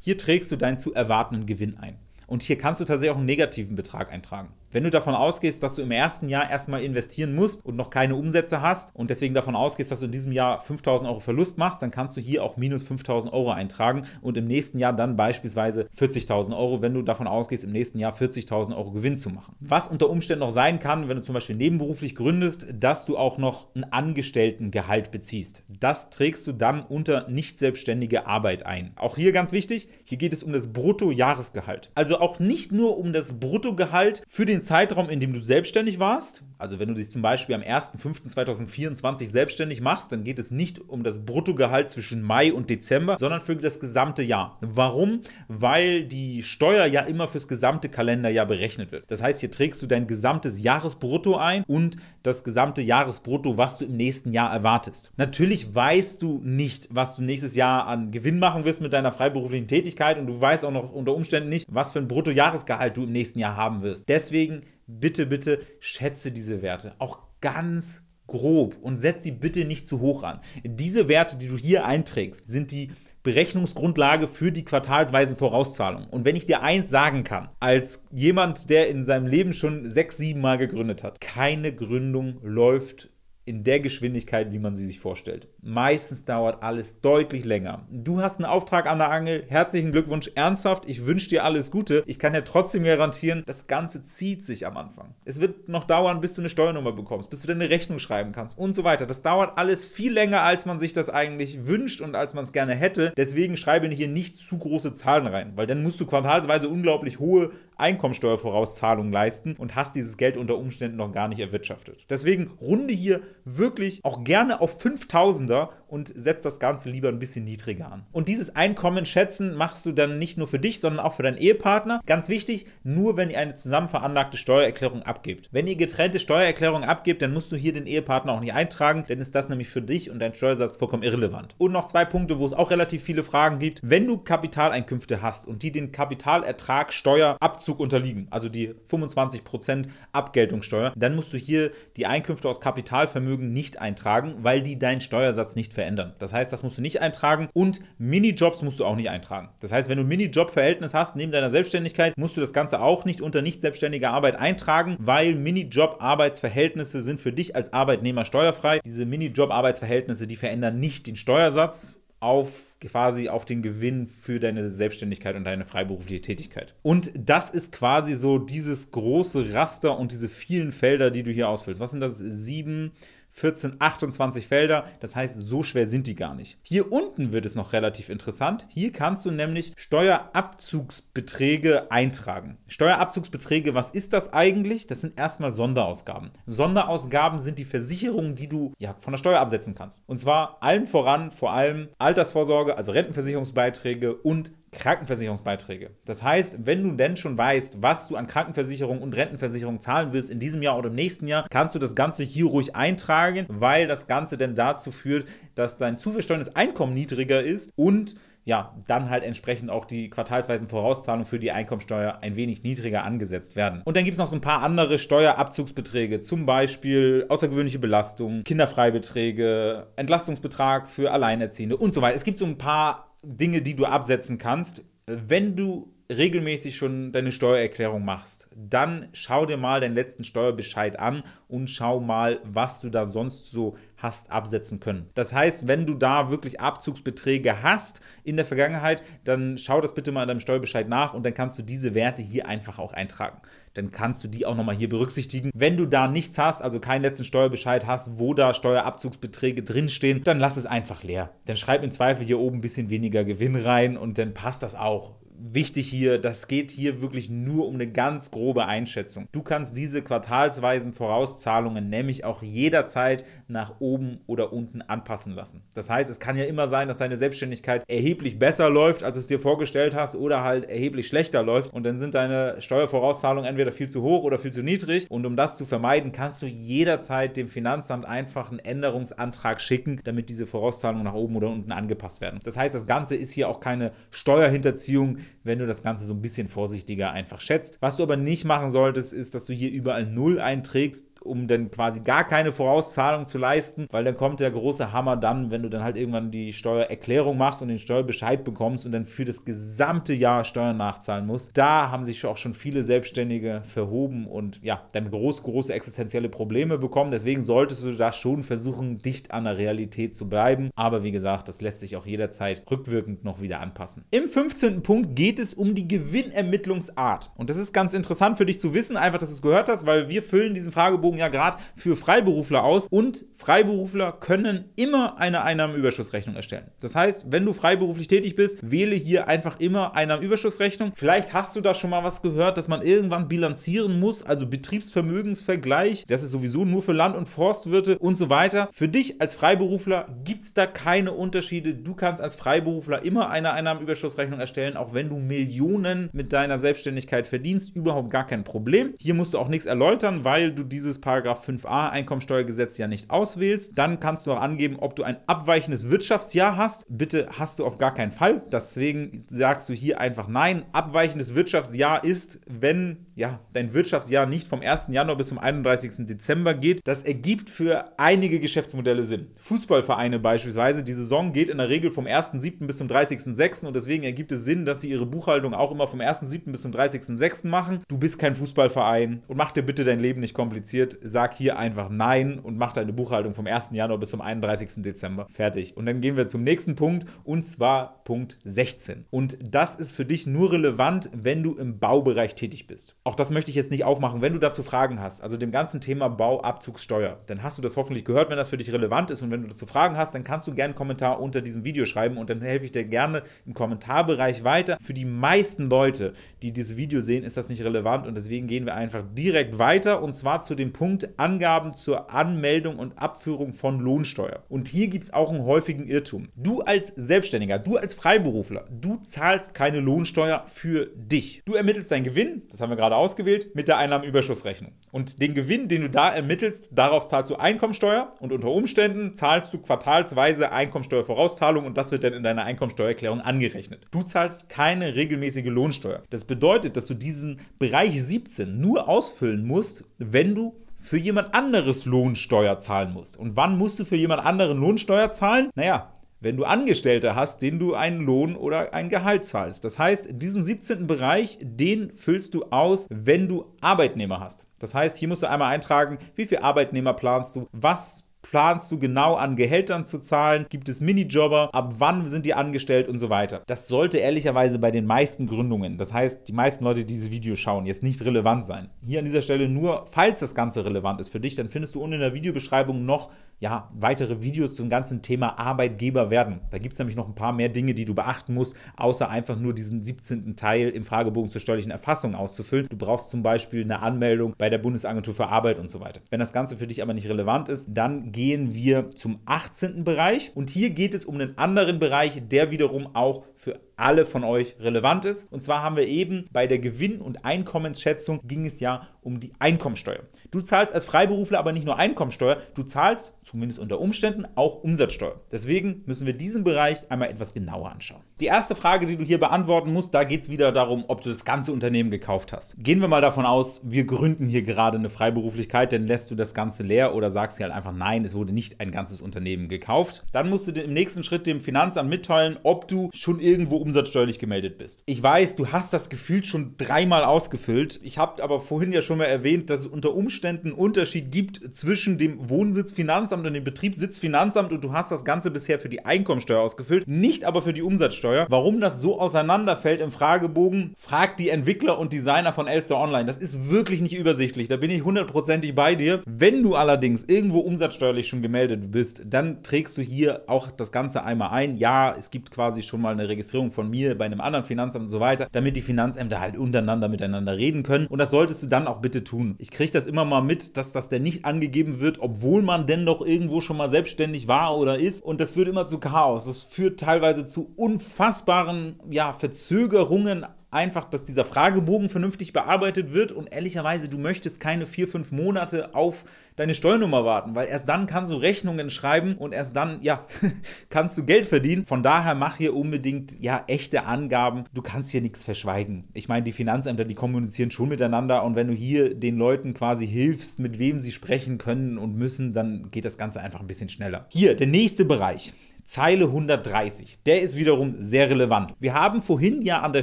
Hier trägst du deinen zu erwartenden Gewinn ein. Und hier kannst du tatsächlich auch einen negativen Betrag eintragen. Wenn du davon ausgehst, dass du im ersten Jahr erstmal investieren musst und noch keine Umsätze hast und deswegen davon ausgehst, dass du in diesem Jahr 5000 Euro Verlust machst, dann kannst du hier auch minus 5000 Euro eintragen und im nächsten Jahr dann beispielsweise 40.000 Euro, wenn du davon ausgehst, im nächsten Jahr 40.000 Euro Gewinn zu machen. Was unter Umständen noch sein kann, wenn du zum Beispiel nebenberuflich gründest, dass du auch noch ein Angestelltengehalt beziehst. Das trägst du dann unter nicht selbstständige Arbeit ein. Auch hier ganz wichtig, hier geht es um das Bruttojahresgehalt. Also auch nicht nur um das Bruttogehalt für den den Zeitraum, in dem du selbstständig warst, also wenn du dich zum Beispiel am 1.5.2024 selbstständig machst, dann geht es nicht um das Bruttogehalt zwischen Mai und Dezember, sondern für das gesamte Jahr. Warum? Weil die Steuer ja immer fürs gesamte Kalenderjahr berechnet wird. Das heißt, hier trägst du dein gesamtes Jahresbrutto ein und das gesamte Jahresbrutto, was du im nächsten Jahr erwartest. Natürlich weißt du nicht, was du nächstes Jahr an Gewinn machen wirst mit deiner freiberuflichen Tätigkeit und du weißt auch noch unter Umständen nicht, was für ein Bruttojahresgehalt du im nächsten Jahr haben wirst. Deswegen Deswegen bitte, bitte schätze diese Werte auch ganz grob und setz sie bitte nicht zu hoch an. Diese Werte, die du hier einträgst, sind die Berechnungsgrundlage für die quartalsweisen Vorauszahlungen. Und wenn ich dir eins sagen kann, als jemand, der in seinem Leben schon sechs, sieben Mal gegründet hat, keine Gründung läuft in der Geschwindigkeit, wie man sie sich vorstellt. Meistens dauert alles deutlich länger. Du hast einen Auftrag an der Angel. Herzlichen Glückwunsch, ernsthaft. Ich wünsche dir alles Gute. Ich kann ja trotzdem garantieren, das Ganze zieht sich am Anfang. Es wird noch dauern, bis du eine Steuernummer bekommst, bis du deine Rechnung schreiben kannst und so weiter. Das dauert alles viel länger, als man sich das eigentlich wünscht und als man es gerne hätte. Deswegen schreibe hier nicht zu große Zahlen rein, weil dann musst du quartalsweise unglaublich hohe Einkommensteuervorauszahlungen leisten und hast dieses Geld unter Umständen noch gar nicht erwirtschaftet. Deswegen runde hier wirklich auch gerne auf 5000er, und setzt das Ganze lieber ein bisschen niedriger an. Und dieses Einkommen schätzen machst du dann nicht nur für dich, sondern auch für deinen Ehepartner. Ganz wichtig, nur wenn ihr eine zusammen veranlagte Steuererklärung abgibt. Wenn ihr getrennte Steuererklärungen abgibt, dann musst du hier den Ehepartner auch nicht eintragen, denn ist das nämlich für dich und dein Steuersatz vollkommen irrelevant. Und noch zwei Punkte, wo es auch relativ viele Fragen gibt. Wenn du Kapitaleinkünfte hast und die den Kapitalertragsteuerabzug unterliegen, also die 25% Abgeltungssteuer, dann musst du hier die Einkünfte aus Kapitalvermögen nicht eintragen, weil die deinen Steuersatz nicht verändern. Das heißt, das musst du nicht eintragen und Minijobs musst du auch nicht eintragen. Das heißt, wenn du ein Minijob-Verhältnis hast neben deiner Selbstständigkeit, musst du das Ganze auch nicht unter nicht selbstständiger Arbeit eintragen, weil Minijob-Arbeitsverhältnisse sind für dich als Arbeitnehmer steuerfrei. Diese Minijob-Arbeitsverhältnisse, die verändern nicht den Steuersatz auf quasi auf den Gewinn für deine Selbstständigkeit und deine freiberufliche Tätigkeit. Und das ist quasi so dieses große Raster und diese vielen Felder, die du hier ausfüllst. Was sind das? Sieben, 14, 28 Felder. Das heißt, so schwer sind die gar nicht. Hier unten wird es noch relativ interessant. Hier kannst du nämlich Steuerabzugsbeträge eintragen. Steuerabzugsbeträge, was ist das eigentlich? Das sind erstmal Sonderausgaben. Sonderausgaben sind die Versicherungen, die du ja, von der Steuer absetzen kannst. Und zwar allen voran, vor allem Altersvorsorge, also Rentenversicherungsbeiträge und Krankenversicherungsbeiträge. Das heißt, wenn du denn schon weißt, was du an Krankenversicherung und Rentenversicherung zahlen wirst in diesem Jahr oder im nächsten Jahr, kannst du das Ganze hier ruhig eintragen, weil das Ganze dann dazu führt, dass dein zu versteuerndes Einkommen niedriger ist und ja, dann halt entsprechend auch die quartalsweisen Vorauszahlungen für die Einkommensteuer ein wenig niedriger angesetzt werden. Und dann gibt es noch so ein paar andere Steuerabzugsbeträge, zum Beispiel außergewöhnliche Belastungen, Kinderfreibeträge, Entlastungsbetrag für Alleinerziehende und so weiter. Es gibt so ein paar Dinge, die du absetzen kannst. Wenn du regelmäßig schon deine Steuererklärung machst, dann schau dir mal deinen letzten Steuerbescheid an und schau mal, was du da sonst so hast absetzen können. Das heißt, wenn du da wirklich Abzugsbeträge hast in der Vergangenheit, dann schau das bitte mal in deinem Steuerbescheid nach und dann kannst du diese Werte hier einfach auch eintragen dann kannst du die auch nochmal hier berücksichtigen. Wenn du da nichts hast, also keinen letzten Steuerbescheid hast, wo da Steuerabzugsbeträge drinstehen, dann lass es einfach leer. Dann schreib im Zweifel hier oben ein bisschen weniger Gewinn rein und dann passt das auch wichtig hier, das geht hier wirklich nur um eine ganz grobe Einschätzung. Du kannst diese quartalsweisen Vorauszahlungen nämlich auch jederzeit nach oben oder unten anpassen lassen. Das heißt, es kann ja immer sein, dass deine Selbstständigkeit erheblich besser läuft, als du es dir vorgestellt hast oder halt erheblich schlechter läuft und dann sind deine Steuervorauszahlungen entweder viel zu hoch oder viel zu niedrig und um das zu vermeiden, kannst du jederzeit dem Finanzamt einfach einen Änderungsantrag schicken, damit diese Vorauszahlungen nach oben oder unten angepasst werden. Das heißt, das Ganze ist hier auch keine Steuerhinterziehung, wenn du das Ganze so ein bisschen vorsichtiger einfach schätzt. Was du aber nicht machen solltest, ist, dass du hier überall 0 einträgst um dann quasi gar keine Vorauszahlung zu leisten, weil dann kommt der große Hammer dann, wenn du dann halt irgendwann die Steuererklärung machst und den Steuerbescheid bekommst und dann für das gesamte Jahr Steuern nachzahlen musst. Da haben sich auch schon viele Selbstständige verhoben und ja, dann groß, große existenzielle Probleme bekommen. Deswegen solltest du da schon versuchen, dicht an der Realität zu bleiben. Aber wie gesagt, das lässt sich auch jederzeit rückwirkend noch wieder anpassen. Im 15. Punkt geht es um die Gewinnermittlungsart. Und das ist ganz interessant für dich zu wissen, einfach, dass du es gehört hast, weil wir füllen diesen Fragebogen Fragebogen ja gerade für Freiberufler aus und Freiberufler können immer eine Einnahmenüberschussrechnung erstellen. Das heißt, wenn du freiberuflich tätig bist, wähle hier einfach immer Einnahmenüberschussrechnung. Vielleicht hast du da schon mal was gehört, dass man irgendwann bilanzieren muss, also Betriebsvermögensvergleich, das ist sowieso nur für Land- und Forstwirte und so weiter. Für dich als Freiberufler gibt es da keine Unterschiede. Du kannst als Freiberufler immer eine Einnahmenüberschussrechnung erstellen, auch wenn du Millionen mit deiner Selbstständigkeit verdienst, überhaupt gar kein Problem. Hier musst du auch nichts erläutern, weil du dieses des 5a Einkommensteuergesetz ja nicht auswählst, dann kannst du auch angeben, ob du ein abweichendes Wirtschaftsjahr hast. Bitte hast du auf gar keinen Fall. Deswegen sagst du hier einfach nein. Abweichendes Wirtschaftsjahr ist, wenn ja, dein Wirtschaftsjahr nicht vom 1. Januar bis zum 31. Dezember geht, das ergibt für einige Geschäftsmodelle Sinn. Fußballvereine beispielsweise, die Saison geht in der Regel vom 1.7. bis zum 30.6. und deswegen ergibt es Sinn, dass sie ihre Buchhaltung auch immer vom 1.7. bis zum 30.6. machen. Du bist kein Fußballverein und mach dir bitte dein Leben nicht kompliziert. Sag hier einfach Nein und mach deine Buchhaltung vom 1. Januar bis zum 31. Dezember. Fertig. Und dann gehen wir zum nächsten Punkt und zwar Punkt 16. Und das ist für dich nur relevant, wenn du im Baubereich tätig bist auch das möchte ich jetzt nicht aufmachen. Wenn du dazu Fragen hast, also dem ganzen Thema Bauabzugssteuer, dann hast du das hoffentlich gehört, wenn das für dich relevant ist. Und wenn du dazu Fragen hast, dann kannst du gerne einen Kommentar unter diesem Video schreiben und dann helfe ich dir gerne im Kommentarbereich weiter. Für die meisten Leute, die dieses Video sehen, ist das nicht relevant und deswegen gehen wir einfach direkt weiter und zwar zu dem Punkt Angaben zur Anmeldung und Abführung von Lohnsteuer. Und hier gibt es auch einen häufigen Irrtum. Du als Selbstständiger, du als Freiberufler, du zahlst keine Lohnsteuer für dich. Du ermittelst deinen Gewinn, das haben wir gerade ausgewählt mit der Einnahmenüberschussrechnung. Und den Gewinn, den du da ermittelst, darauf zahlst du Einkommensteuer und unter Umständen zahlst du quartalsweise Einkommensteuervorauszahlung und das wird dann in deiner Einkommensteuererklärung angerechnet. Du zahlst keine regelmäßige Lohnsteuer. Das bedeutet, dass du diesen Bereich 17 nur ausfüllen musst, wenn du für jemand anderes Lohnsteuer zahlen musst. Und wann musst du für jemand anderen Lohnsteuer zahlen? Naja, wenn du Angestellte hast, denen du einen Lohn oder ein Gehalt zahlst. Das heißt, diesen 17. Bereich, den füllst du aus, wenn du Arbeitnehmer hast. Das heißt, hier musst du einmal eintragen, wie viele Arbeitnehmer planst du, was planst du genau an Gehältern zu zahlen? Gibt es Minijobber? Ab wann sind die angestellt und so weiter? Das sollte ehrlicherweise bei den meisten Gründungen, das heißt, die meisten Leute, die dieses Video schauen, jetzt nicht relevant sein. Hier an dieser Stelle nur, falls das Ganze relevant ist für dich, dann findest du unten in der Videobeschreibung noch ja, weitere Videos zum ganzen Thema Arbeitgeber werden. Da gibt es nämlich noch ein paar mehr Dinge, die du beachten musst, außer einfach nur diesen 17. Teil im Fragebogen zur steuerlichen Erfassung auszufüllen. Du brauchst zum Beispiel eine Anmeldung bei der Bundesagentur für Arbeit und so weiter. Wenn das Ganze für dich aber nicht relevant ist, dann geh gehen wir zum 18. Bereich und hier geht es um einen anderen Bereich, der wiederum auch für alle von euch relevant ist. Und zwar haben wir eben bei der Gewinn- und Einkommensschätzung ging es ja um die Einkommensteuer. Du zahlst als Freiberufler aber nicht nur Einkommensteuer, du zahlst, zumindest unter Umständen, auch Umsatzsteuer. Deswegen müssen wir diesen Bereich einmal etwas genauer anschauen. Die erste Frage, die du hier beantworten musst, da geht es wieder darum, ob du das ganze Unternehmen gekauft hast. Gehen wir mal davon aus, wir gründen hier gerade eine Freiberuflichkeit, dann lässt du das Ganze leer oder sagst dir halt einfach, nein, es wurde nicht ein ganzes Unternehmen gekauft. Dann musst du im nächsten Schritt dem Finanzamt mitteilen, ob du schon irgendwo umsatzsteuerlich gemeldet bist. Ich weiß, du hast das Gefühl schon dreimal ausgefüllt. Ich habe aber vorhin ja schon mal erwähnt, dass es unter Umständen Umständen Unterschied gibt zwischen dem Wohnsitzfinanzamt und dem Betriebssitzfinanzamt und du hast das Ganze bisher für die Einkommensteuer ausgefüllt, nicht aber für die Umsatzsteuer. Warum das so auseinanderfällt im Fragebogen, fragt die Entwickler und Designer von Elster Online. Das ist wirklich nicht übersichtlich, da bin ich hundertprozentig bei dir. Wenn du allerdings irgendwo umsatzsteuerlich schon gemeldet bist, dann trägst du hier auch das Ganze einmal ein. Ja, es gibt quasi schon mal eine Registrierung von mir bei einem anderen Finanzamt und so weiter, damit die Finanzämter halt untereinander miteinander reden können. Und das solltest du dann auch bitte tun. Ich kriege das immer mal mit, dass das denn nicht angegeben wird, obwohl man denn doch irgendwo schon mal selbstständig war oder ist. Und das führt immer zu Chaos. Das führt teilweise zu unfassbaren ja, Verzögerungen einfach, dass dieser Fragebogen vernünftig bearbeitet wird und ehrlicherweise, du möchtest keine vier, fünf Monate auf deine Steuernummer warten, weil erst dann kannst du Rechnungen schreiben und erst dann, ja, kannst du Geld verdienen. Von daher mach hier unbedingt, ja, echte Angaben. Du kannst hier nichts verschweigen. Ich meine, die Finanzämter, die kommunizieren schon miteinander und wenn du hier den Leuten quasi hilfst, mit wem sie sprechen können und müssen, dann geht das Ganze einfach ein bisschen schneller. Hier, der nächste Bereich. Zeile 130. Der ist wiederum sehr relevant. Wir haben vorhin ja an der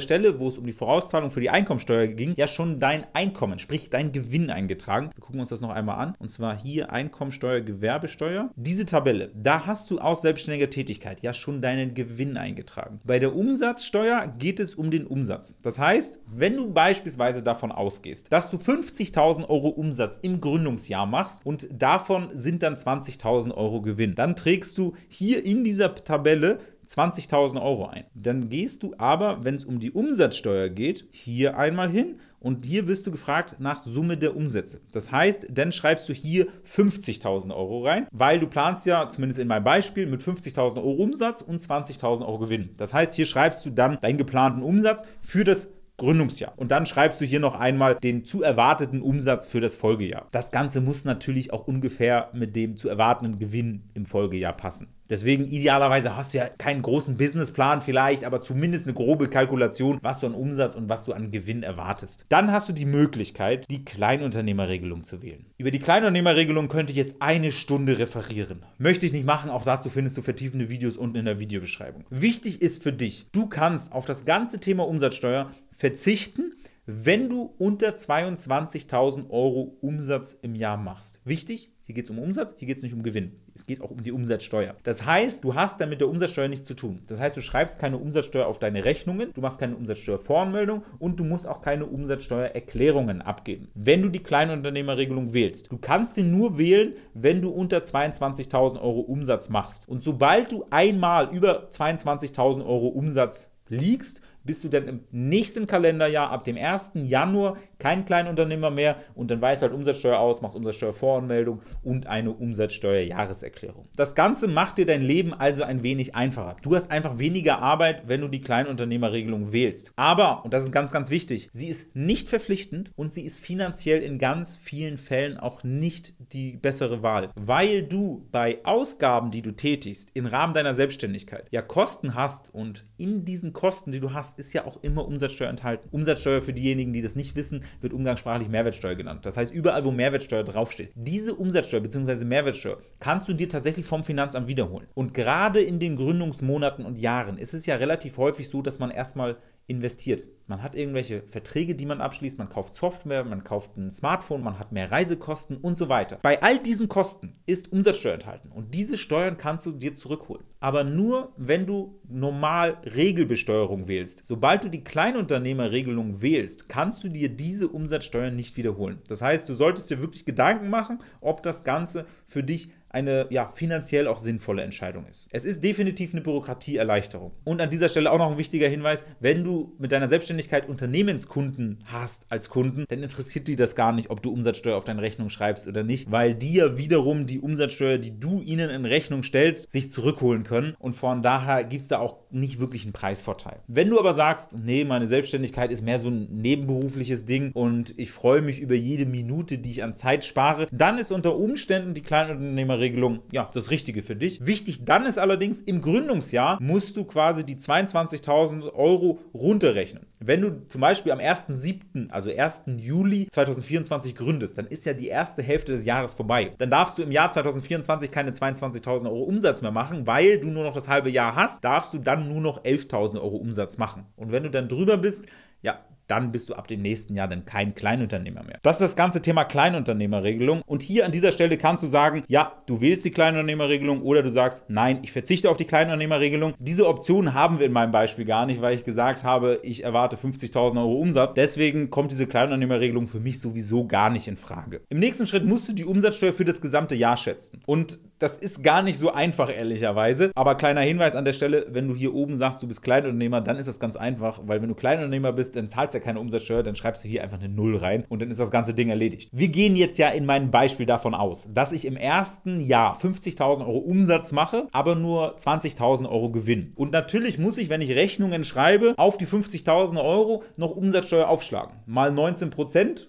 Stelle, wo es um die Vorauszahlung für die Einkommensteuer ging, ja schon dein Einkommen, sprich dein Gewinn eingetragen. Wir gucken uns das noch einmal an. Und zwar hier Einkommensteuer, Gewerbesteuer. Diese Tabelle, da hast du aus selbstständiger Tätigkeit ja schon deinen Gewinn eingetragen. Bei der Umsatzsteuer geht es um den Umsatz. Das heißt, wenn du beispielsweise davon ausgehst, dass du 50.000 Euro Umsatz im Gründungsjahr machst und davon sind dann 20.000 Euro Gewinn, dann trägst du hier in diese dieser Tabelle 20.000 Euro ein. Dann gehst du aber, wenn es um die Umsatzsteuer geht, hier einmal hin und hier wirst du gefragt nach Summe der Umsätze. Das heißt, dann schreibst du hier 50.000 Euro rein, weil du planst ja, zumindest in meinem Beispiel, mit 50.000 Euro Umsatz und 20.000 Euro Gewinn. Das heißt, hier schreibst du dann deinen geplanten Umsatz für das Gründungsjahr. Und dann schreibst du hier noch einmal den zu erwarteten Umsatz für das Folgejahr. Das Ganze muss natürlich auch ungefähr mit dem zu erwartenden Gewinn im Folgejahr passen. Deswegen idealerweise hast du ja keinen großen Businessplan vielleicht, aber zumindest eine grobe Kalkulation, was du an Umsatz und was du an Gewinn erwartest. Dann hast du die Möglichkeit, die Kleinunternehmerregelung zu wählen. Über die Kleinunternehmerregelung könnte ich jetzt eine Stunde referieren. Möchte ich nicht machen, auch dazu findest du vertiefende Videos unten in der Videobeschreibung. Wichtig ist für dich, du kannst auf das ganze Thema Umsatzsteuer verzichten, wenn du unter 22.000 Euro Umsatz im Jahr machst. Wichtig, hier geht es um Umsatz, hier geht es nicht um Gewinn. Es geht auch um die Umsatzsteuer. Das heißt, du hast damit der Umsatzsteuer nichts zu tun. Das heißt, du schreibst keine Umsatzsteuer auf deine Rechnungen, du machst keine Umsatzsteuervoranmeldung und du musst auch keine Umsatzsteuererklärungen abgeben. Wenn du die Kleinunternehmerregelung wählst, du kannst sie nur wählen, wenn du unter 22.000 Euro Umsatz machst. Und sobald du einmal über 22.000 Euro Umsatz liegst, bist du dann im nächsten Kalenderjahr ab dem 1. Januar kein Kleinunternehmer mehr und dann weißt du halt Umsatzsteuer aus, machst Umsatzsteuervoranmeldung und eine Umsatzsteuerjahreserklärung. Das Ganze macht dir dein Leben also ein wenig einfacher. Du hast einfach weniger Arbeit, wenn du die Kleinunternehmerregelung wählst. Aber, und das ist ganz, ganz wichtig, sie ist nicht verpflichtend und sie ist finanziell in ganz vielen Fällen auch nicht die bessere Wahl, weil du bei Ausgaben, die du tätigst, im Rahmen deiner Selbstständigkeit ja Kosten hast und in diesen Kosten, die du hast, ist ja auch immer Umsatzsteuer enthalten. Umsatzsteuer für diejenigen, die das nicht wissen, wird umgangssprachlich Mehrwertsteuer genannt. Das heißt, überall, wo Mehrwertsteuer draufsteht, diese Umsatzsteuer bzw. Mehrwertsteuer kannst du dir tatsächlich vom Finanzamt wiederholen. Und gerade in den Gründungsmonaten und Jahren ist es ja relativ häufig so, dass man erstmal investiert. Man hat irgendwelche Verträge, die man abschließt, man kauft Software, man kauft ein Smartphone, man hat mehr Reisekosten und so weiter. Bei all diesen Kosten ist Umsatzsteuer enthalten und diese Steuern kannst du dir zurückholen. Aber nur, wenn du normal Regelbesteuerung wählst. Sobald du die Kleinunternehmerregelung wählst, kannst du dir diese Umsatzsteuer nicht wiederholen. Das heißt, du solltest dir wirklich Gedanken machen, ob das Ganze für dich eine ja, finanziell auch sinnvolle Entscheidung ist. Es ist definitiv eine Bürokratieerleichterung. Und an dieser Stelle auch noch ein wichtiger Hinweis, wenn du mit deiner Selbstständigkeit Unternehmenskunden hast als Kunden, dann interessiert die das gar nicht, ob du Umsatzsteuer auf deine Rechnung schreibst oder nicht, weil die ja wiederum die Umsatzsteuer, die du ihnen in Rechnung stellst, sich zurückholen können und von daher gibt es da auch nicht wirklich einen Preisvorteil. Wenn du aber sagst, nee, meine Selbstständigkeit ist mehr so ein nebenberufliches Ding und ich freue mich über jede Minute, die ich an Zeit spare, dann ist unter Umständen die Kleinunternehmerin Regelung ja das Richtige für dich. Wichtig dann ist allerdings, im Gründungsjahr musst du quasi die 22.000 Euro runterrechnen. Wenn du zum Beispiel am 1.7., also 1. Juli 2024 gründest, dann ist ja die erste Hälfte des Jahres vorbei. Dann darfst du im Jahr 2024 keine 22.000 Euro Umsatz mehr machen, weil du nur noch das halbe Jahr hast, darfst du dann nur noch 11.000 Euro Umsatz machen. Und wenn du dann drüber bist, ja, dann bist du ab dem nächsten Jahr dann kein Kleinunternehmer mehr. Das ist das ganze Thema Kleinunternehmerregelung. Und hier an dieser Stelle kannst du sagen, ja, du willst die Kleinunternehmerregelung oder du sagst, nein, ich verzichte auf die Kleinunternehmerregelung. Diese Option haben wir in meinem Beispiel gar nicht, weil ich gesagt habe, ich erwarte 50.000 Euro Umsatz. Deswegen kommt diese Kleinunternehmerregelung für mich sowieso gar nicht in Frage. Im nächsten Schritt musst du die Umsatzsteuer für das gesamte Jahr schätzen. Und das ist gar nicht so einfach, ehrlicherweise. Aber kleiner Hinweis an der Stelle, wenn du hier oben sagst, du bist Kleinunternehmer, dann ist das ganz einfach, weil wenn du Kleinunternehmer bist, dann zahlst du ja keine Umsatzsteuer, dann schreibst du hier einfach eine Null rein und dann ist das ganze Ding erledigt. Wir gehen jetzt ja in meinem Beispiel davon aus, dass ich im ersten Jahr 50.000 Euro Umsatz mache, aber nur 20.000 Euro Gewinn. Und natürlich muss ich, wenn ich Rechnungen schreibe, auf die 50.000 Euro noch Umsatzsteuer aufschlagen. Mal 19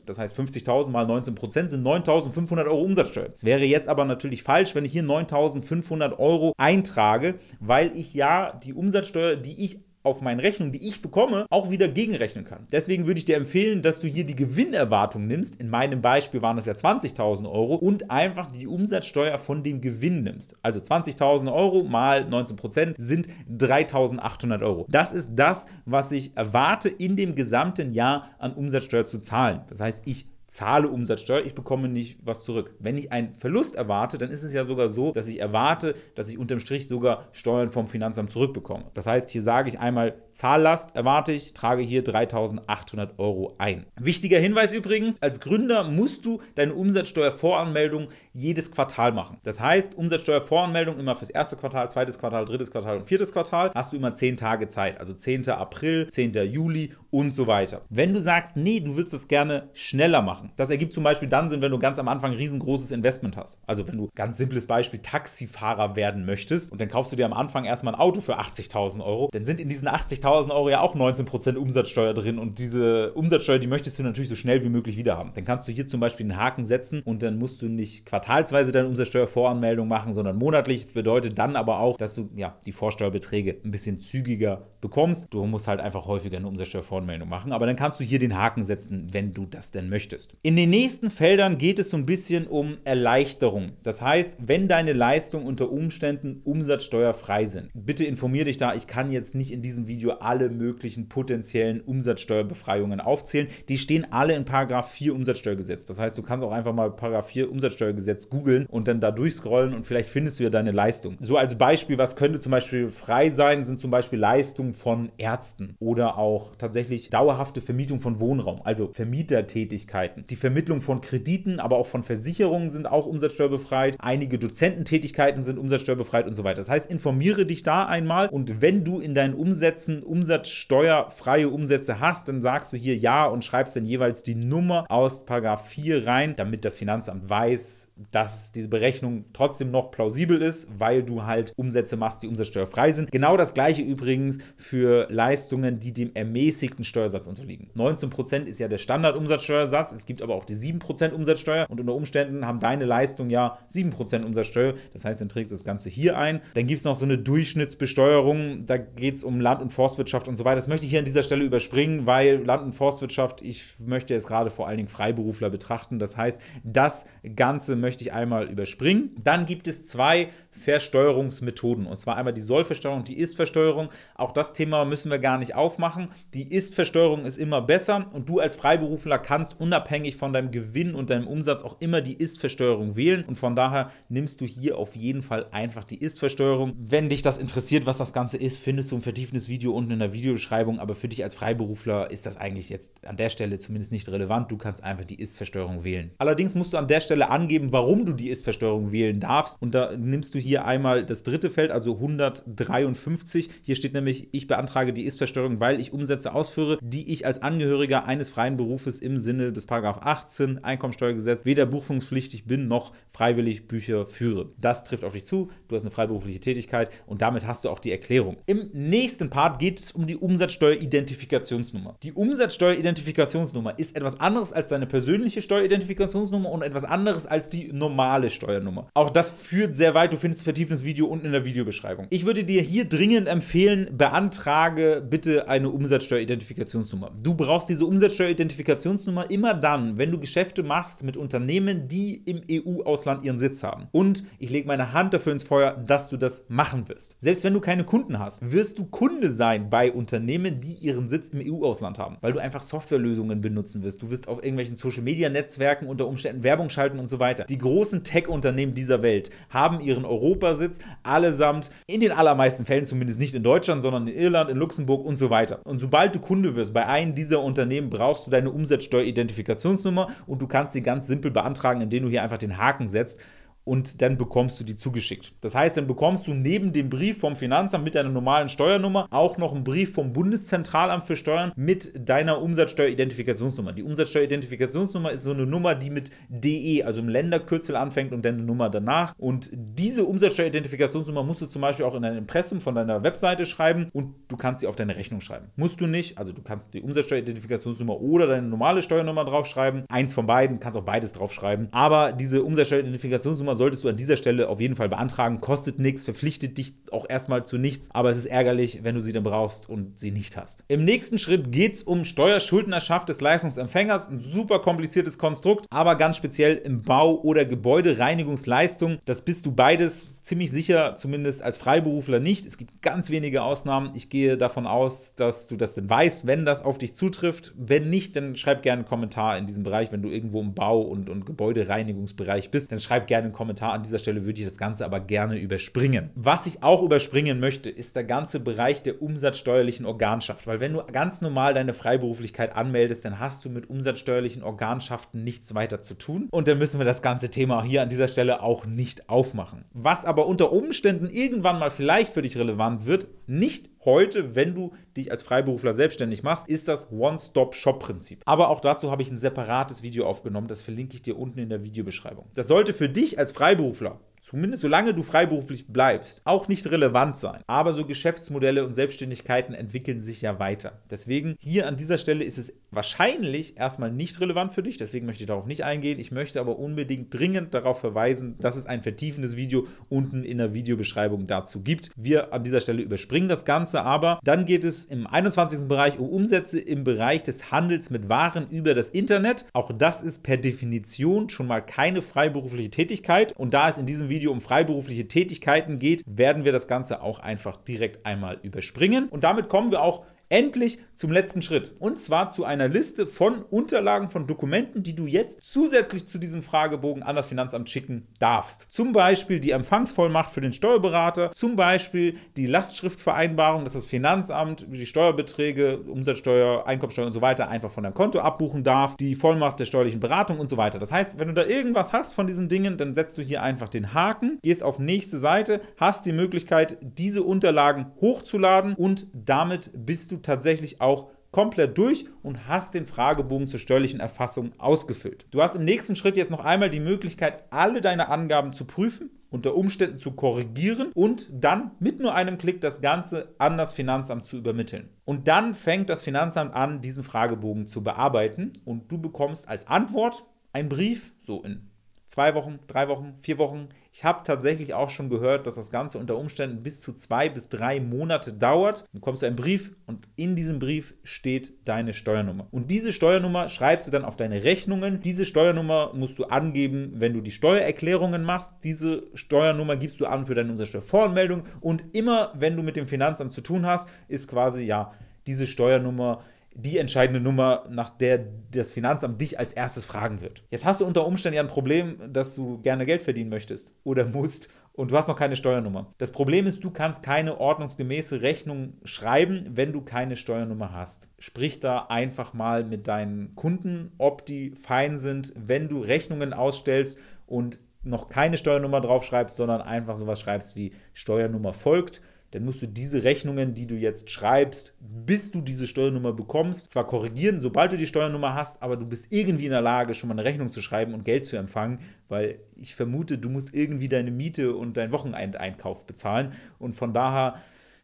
das heißt 50.000 mal 19 sind 9.500 Euro Umsatzsteuer. Es wäre jetzt aber natürlich falsch, wenn ich hier hier 9500 Euro eintrage, weil ich ja die Umsatzsteuer, die ich auf meinen Rechnungen, die ich bekomme, auch wieder gegenrechnen kann. Deswegen würde ich dir empfehlen, dass du hier die Gewinnerwartung nimmst. In meinem Beispiel waren das ja 20.000 Euro und einfach die Umsatzsteuer von dem Gewinn nimmst. Also 20.000 Euro mal 19% sind 3.800 Euro. Das ist das, was ich erwarte, in dem gesamten Jahr an Umsatzsteuer zu zahlen. Das heißt, ich zahle Umsatzsteuer, ich bekomme nicht was zurück. Wenn ich einen Verlust erwarte, dann ist es ja sogar so, dass ich erwarte, dass ich unterm Strich sogar Steuern vom Finanzamt zurückbekomme. Das heißt, hier sage ich einmal Zahllast erwarte ich, trage hier 3.800 Euro ein. Wichtiger Hinweis übrigens, als Gründer musst du deine Umsatzsteuervoranmeldung jedes Quartal machen. Das heißt, Umsatzsteuervoranmeldung immer fürs erste Quartal, zweites Quartal, drittes Quartal und viertes Quartal hast du immer 10 Tage Zeit. Also 10. April, 10. Juli und so weiter. Wenn du sagst, nee, du willst das gerne schneller machen, machen. Das ergibt zum Beispiel dann Sinn, wenn du ganz am Anfang ein riesengroßes Investment hast. Also wenn du ganz simples Beispiel Taxifahrer werden möchtest und dann kaufst du dir am Anfang erstmal ein Auto für 80.000 Euro, dann sind in diesen 80.000 Euro ja auch 19% Umsatzsteuer drin und diese Umsatzsteuer, die möchtest du natürlich so schnell wie möglich wieder haben. Dann kannst du hier zum Beispiel einen Haken setzen und dann musst du nicht quartalsweise deine Umsatzsteuervoranmeldung machen, sondern monatlich. Das Bedeutet dann aber auch, dass du ja die Vorsteuerbeträge ein bisschen zügiger bekommst. Du musst halt einfach häufiger eine Umsatzsteuervoranmeldung machen, aber dann kannst du hier den Haken setzen, wenn du das denn möchtest gelöst. In den nächsten Feldern geht es so ein bisschen um Erleichterung. Das heißt, wenn deine Leistungen unter Umständen umsatzsteuerfrei sind. Bitte informier dich da, ich kann jetzt nicht in diesem Video alle möglichen potenziellen Umsatzsteuerbefreiungen aufzählen. Die stehen alle in Paragraph 4 Umsatzsteuergesetz. Das heißt, du kannst auch einfach mal Paragraph 4 Umsatzsteuergesetz googeln und dann da durchscrollen und vielleicht findest du ja deine Leistung. So als Beispiel, was könnte zum Beispiel frei sein, sind zum Beispiel Leistungen von Ärzten oder auch tatsächlich dauerhafte Vermietung von Wohnraum, also Vermietertätigkeiten. Tätigkeiten. Die Vermittlung von Krediten, aber auch von Versicherungen sind auch umsatzsteuerbefreit. Einige Dozententätigkeiten sind umsatzsteuerbefreit und so weiter. Das heißt, informiere dich da einmal und wenn du in deinen Umsätzen umsatzsteuerfreie Umsätze hast, dann sagst du hier ja und schreibst dann jeweils die Nummer aus Paragraph 4 rein, damit das Finanzamt weiß, dass diese Berechnung trotzdem noch plausibel ist, weil du halt Umsätze machst, die umsatzsteuerfrei sind. Genau das gleiche übrigens für Leistungen, die dem ermäßigten Steuersatz unterliegen. 19% ist ja der Standardumsatzsteuersatz, es gibt aber auch die 7% Umsatzsteuer und unter Umständen haben deine Leistungen ja 7% Umsatzsteuer. Das heißt, dann trägst du das Ganze hier ein. Dann gibt es noch so eine Durchschnittsbesteuerung, da geht es um Land- und Forstwirtschaft und so weiter. Das möchte ich hier an dieser Stelle überspringen, weil Land- und Forstwirtschaft, ich möchte es gerade vor allen Dingen Freiberufler betrachten. Das heißt, das Ganze möchte möchte ich einmal überspringen. Dann gibt es zwei Versteuerungsmethoden. Und zwar einmal die Sollversteuerung, die Ist-Versteuerung. Auch das Thema müssen wir gar nicht aufmachen. Die Ist-Versteuerung ist immer besser und du als Freiberufler kannst unabhängig von deinem Gewinn und deinem Umsatz auch immer die Ist-Versteuerung wählen. Und von daher nimmst du hier auf jeden Fall einfach die Ist-Versteuerung. Wenn dich das interessiert, was das Ganze ist, findest du ein vertiefendes Video unten in der Videobeschreibung. Aber für dich als Freiberufler ist das eigentlich jetzt an der Stelle zumindest nicht relevant. Du kannst einfach die Ist-Versteuerung wählen. Allerdings musst du an der Stelle angeben, warum du die Ist-Versteuerung wählen darfst. Und da nimmst du hier hier einmal das dritte Feld, also 153. Hier steht nämlich, ich beantrage die Ist-Versteuerung, weil ich Umsätze ausführe, die ich als Angehöriger eines freien Berufes im Sinne des Paragraph 18 Einkommensteuergesetz weder buchungspflichtig bin noch freiwillig Bücher führe. Das trifft auf dich zu. Du hast eine freiberufliche Tätigkeit und damit hast du auch die Erklärung. Im nächsten Part geht es um die Umsatzsteueridentifikationsnummer. Die Umsatzsteueridentifikationsnummer ist etwas anderes als deine persönliche Steueridentifikationsnummer und etwas anderes als die normale Steuernummer. Auch das führt sehr weit. Du findest Kenntnisse vertiefendes Video unten in der Videobeschreibung. Ich würde dir hier dringend empfehlen, beantrage bitte eine Umsatzsteueridentifikationsnummer. Du brauchst diese Umsatzsteueridentifikationsnummer immer dann, wenn du Geschäfte machst mit Unternehmen, die im EU-Ausland ihren Sitz haben. Und ich lege meine Hand dafür ins Feuer, dass du das machen wirst. Selbst wenn du keine Kunden hast, wirst du Kunde sein bei Unternehmen, die ihren Sitz im EU-Ausland haben, weil du einfach Softwarelösungen benutzen wirst. Du wirst auf irgendwelchen Social-Media-Netzwerken unter Umständen Werbung schalten und so weiter. Die großen Tech-Unternehmen dieser Welt haben ihren Europa Europa sitzt, allesamt in den allermeisten Fällen, zumindest nicht in Deutschland, sondern in Irland, in Luxemburg und so weiter. Und sobald du Kunde wirst bei einem dieser Unternehmen, brauchst du deine Umsatzsteueridentifikationsnummer und du kannst sie ganz simpel beantragen, indem du hier einfach den Haken setzt und dann bekommst du die zugeschickt. Das heißt, dann bekommst du neben dem Brief vom Finanzamt mit deiner normalen Steuernummer auch noch einen Brief vom Bundeszentralamt für Steuern mit deiner Umsatzsteueridentifikationsnummer. Die Umsatzsteueridentifikationsnummer ist so eine Nummer, die mit DE, also im Länderkürzel anfängt und dann eine Nummer danach. Und diese Umsatzsteueridentifikationsnummer musst du zum Beispiel auch in dein Impressum von deiner Webseite schreiben und du kannst sie auf deine Rechnung schreiben. Musst du nicht, also du kannst die Umsatzsteueridentifikationsnummer oder deine normale Steuernummer draufschreiben. Eins von beiden, kannst auch beides draufschreiben. Aber diese Umsatzsteueridentifikationsnummer solltest du an dieser Stelle auf jeden Fall beantragen. Kostet nichts, verpflichtet dich auch erstmal zu nichts, aber es ist ärgerlich, wenn du sie dann brauchst und sie nicht hast. Im nächsten Schritt geht es um Steuerschuldnerschaft des Leistungsempfängers. Ein super kompliziertes Konstrukt, aber ganz speziell im Bau- oder Gebäudereinigungsleistung. Das bist du beides ziemlich sicher, zumindest als Freiberufler nicht. Es gibt ganz wenige Ausnahmen. Ich gehe davon aus, dass du das denn weißt, wenn das auf dich zutrifft. Wenn nicht, dann schreib gerne einen Kommentar in diesem Bereich. Wenn du irgendwo im Bau- und, und Gebäudereinigungsbereich bist, dann schreib gerne einen Kommentar. An dieser Stelle würde ich das Ganze aber gerne überspringen. Was ich auch überspringen möchte, ist der ganze Bereich der umsatzsteuerlichen Organschaft. Weil wenn du ganz normal deine Freiberuflichkeit anmeldest, dann hast du mit umsatzsteuerlichen Organschaften nichts weiter zu tun. Und dann müssen wir das ganze Thema hier an dieser Stelle auch nicht aufmachen. Was aber aber unter Umständen irgendwann mal vielleicht für dich relevant wird, nicht heute, wenn du dich als Freiberufler selbstständig machst, ist das One-Stop-Shop-Prinzip. Aber auch dazu habe ich ein separates Video aufgenommen, das verlinke ich dir unten in der Videobeschreibung. Das sollte für dich als Freiberufler zumindest solange du freiberuflich bleibst, auch nicht relevant sein. Aber so Geschäftsmodelle und Selbstständigkeiten entwickeln sich ja weiter. Deswegen hier an dieser Stelle ist es wahrscheinlich erstmal nicht relevant für dich, deswegen möchte ich darauf nicht eingehen. Ich möchte aber unbedingt dringend darauf verweisen, dass es ein vertiefendes Video unten in der Videobeschreibung dazu gibt. Wir an dieser Stelle überspringen das Ganze, aber dann geht es im 21. Bereich um Umsätze im Bereich des Handels mit Waren über das Internet. Auch das ist per Definition schon mal keine freiberufliche Tätigkeit und da ist in diesem Video Video um freiberufliche Tätigkeiten geht, werden wir das Ganze auch einfach direkt einmal überspringen. Und damit kommen wir auch endlich zum letzten Schritt. Und zwar zu einer Liste von Unterlagen, von Dokumenten, die du jetzt zusätzlich zu diesem Fragebogen an das Finanzamt schicken darfst. Zum Beispiel die Empfangsvollmacht für den Steuerberater, zum Beispiel die Lastschriftvereinbarung, dass das Finanzamt die Steuerbeträge, Umsatzsteuer, Einkommensteuer und so weiter einfach von deinem Konto abbuchen darf, die Vollmacht der steuerlichen Beratung und so weiter. Das heißt, wenn du da irgendwas hast von diesen Dingen, dann setzt du hier einfach den Haken, gehst auf nächste Seite, hast die Möglichkeit, diese Unterlagen hochzuladen und damit bist du tatsächlich auch komplett durch und hast den Fragebogen zur steuerlichen Erfassung ausgefüllt. Du hast im nächsten Schritt jetzt noch einmal die Möglichkeit, alle deine Angaben zu prüfen, unter Umständen zu korrigieren und dann mit nur einem Klick das Ganze an das Finanzamt zu übermitteln. Und dann fängt das Finanzamt an, diesen Fragebogen zu bearbeiten und du bekommst als Antwort einen Brief, so in zwei Wochen, drei Wochen, vier Wochen, ich habe tatsächlich auch schon gehört, dass das Ganze unter Umständen bis zu zwei bis drei Monate dauert. Dann kommst du einen Brief und in diesem Brief steht deine Steuernummer. Und diese Steuernummer schreibst du dann auf deine Rechnungen. Diese Steuernummer musst du angeben, wenn du die Steuererklärungen machst. Diese Steuernummer gibst du an für deine Umsatzsteuervoranmeldung. Und immer, wenn du mit dem Finanzamt zu tun hast, ist quasi ja diese Steuernummer die entscheidende Nummer, nach der das Finanzamt dich als erstes fragen wird. Jetzt hast du unter Umständen ja ein Problem, dass du gerne Geld verdienen möchtest oder musst und du hast noch keine Steuernummer. Das Problem ist, du kannst keine ordnungsgemäße Rechnung schreiben, wenn du keine Steuernummer hast. Sprich da einfach mal mit deinen Kunden, ob die fein sind, wenn du Rechnungen ausstellst und noch keine Steuernummer draufschreibst, sondern einfach sowas schreibst wie Steuernummer folgt dann musst du diese Rechnungen, die du jetzt schreibst, bis du diese Steuernummer bekommst, zwar korrigieren, sobald du die Steuernummer hast, aber du bist irgendwie in der Lage, schon mal eine Rechnung zu schreiben und Geld zu empfangen, weil ich vermute, du musst irgendwie deine Miete und deinen Wochenendeinkauf bezahlen. Und von daher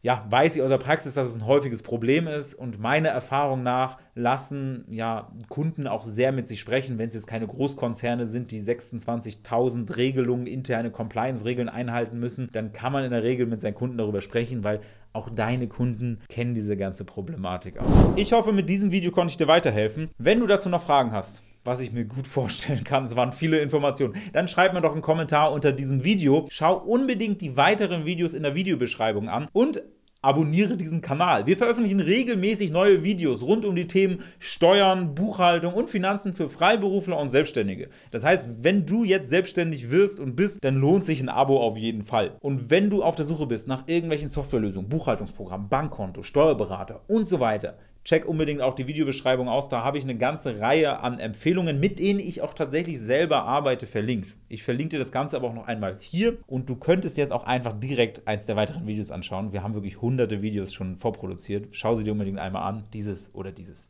ja, weiß ich aus der Praxis, dass es ein häufiges Problem ist und meiner Erfahrung nach lassen ja Kunden auch sehr mit sich sprechen, wenn es jetzt keine Großkonzerne sind, die 26.000 Regelungen, interne Compliance-Regeln einhalten müssen, dann kann man in der Regel mit seinen Kunden darüber sprechen, weil auch deine Kunden kennen diese ganze Problematik auch. Ich hoffe, mit diesem Video konnte ich dir weiterhelfen. Wenn du dazu noch Fragen hast, was ich mir gut vorstellen kann. Es waren viele Informationen. Dann schreib mir doch einen Kommentar unter diesem Video. Schau unbedingt die weiteren Videos in der Videobeschreibung an. Und abonniere diesen Kanal. Wir veröffentlichen regelmäßig neue Videos rund um die Themen Steuern, Buchhaltung und Finanzen für Freiberufler und Selbstständige. Das heißt, wenn du jetzt selbstständig wirst und bist, dann lohnt sich ein Abo auf jeden Fall. Und wenn du auf der Suche bist nach irgendwelchen Softwarelösungen, Buchhaltungsprogrammen, Bankkonto, Steuerberater und so weiter, Check unbedingt auch die Videobeschreibung aus. Da habe ich eine ganze Reihe an Empfehlungen, mit denen ich auch tatsächlich selber arbeite, verlinkt. Ich verlinke dir das Ganze aber auch noch einmal hier und du könntest jetzt auch einfach direkt eins der weiteren Videos anschauen. Wir haben wirklich hunderte Videos schon vorproduziert. Schau sie dir unbedingt einmal an, dieses oder dieses.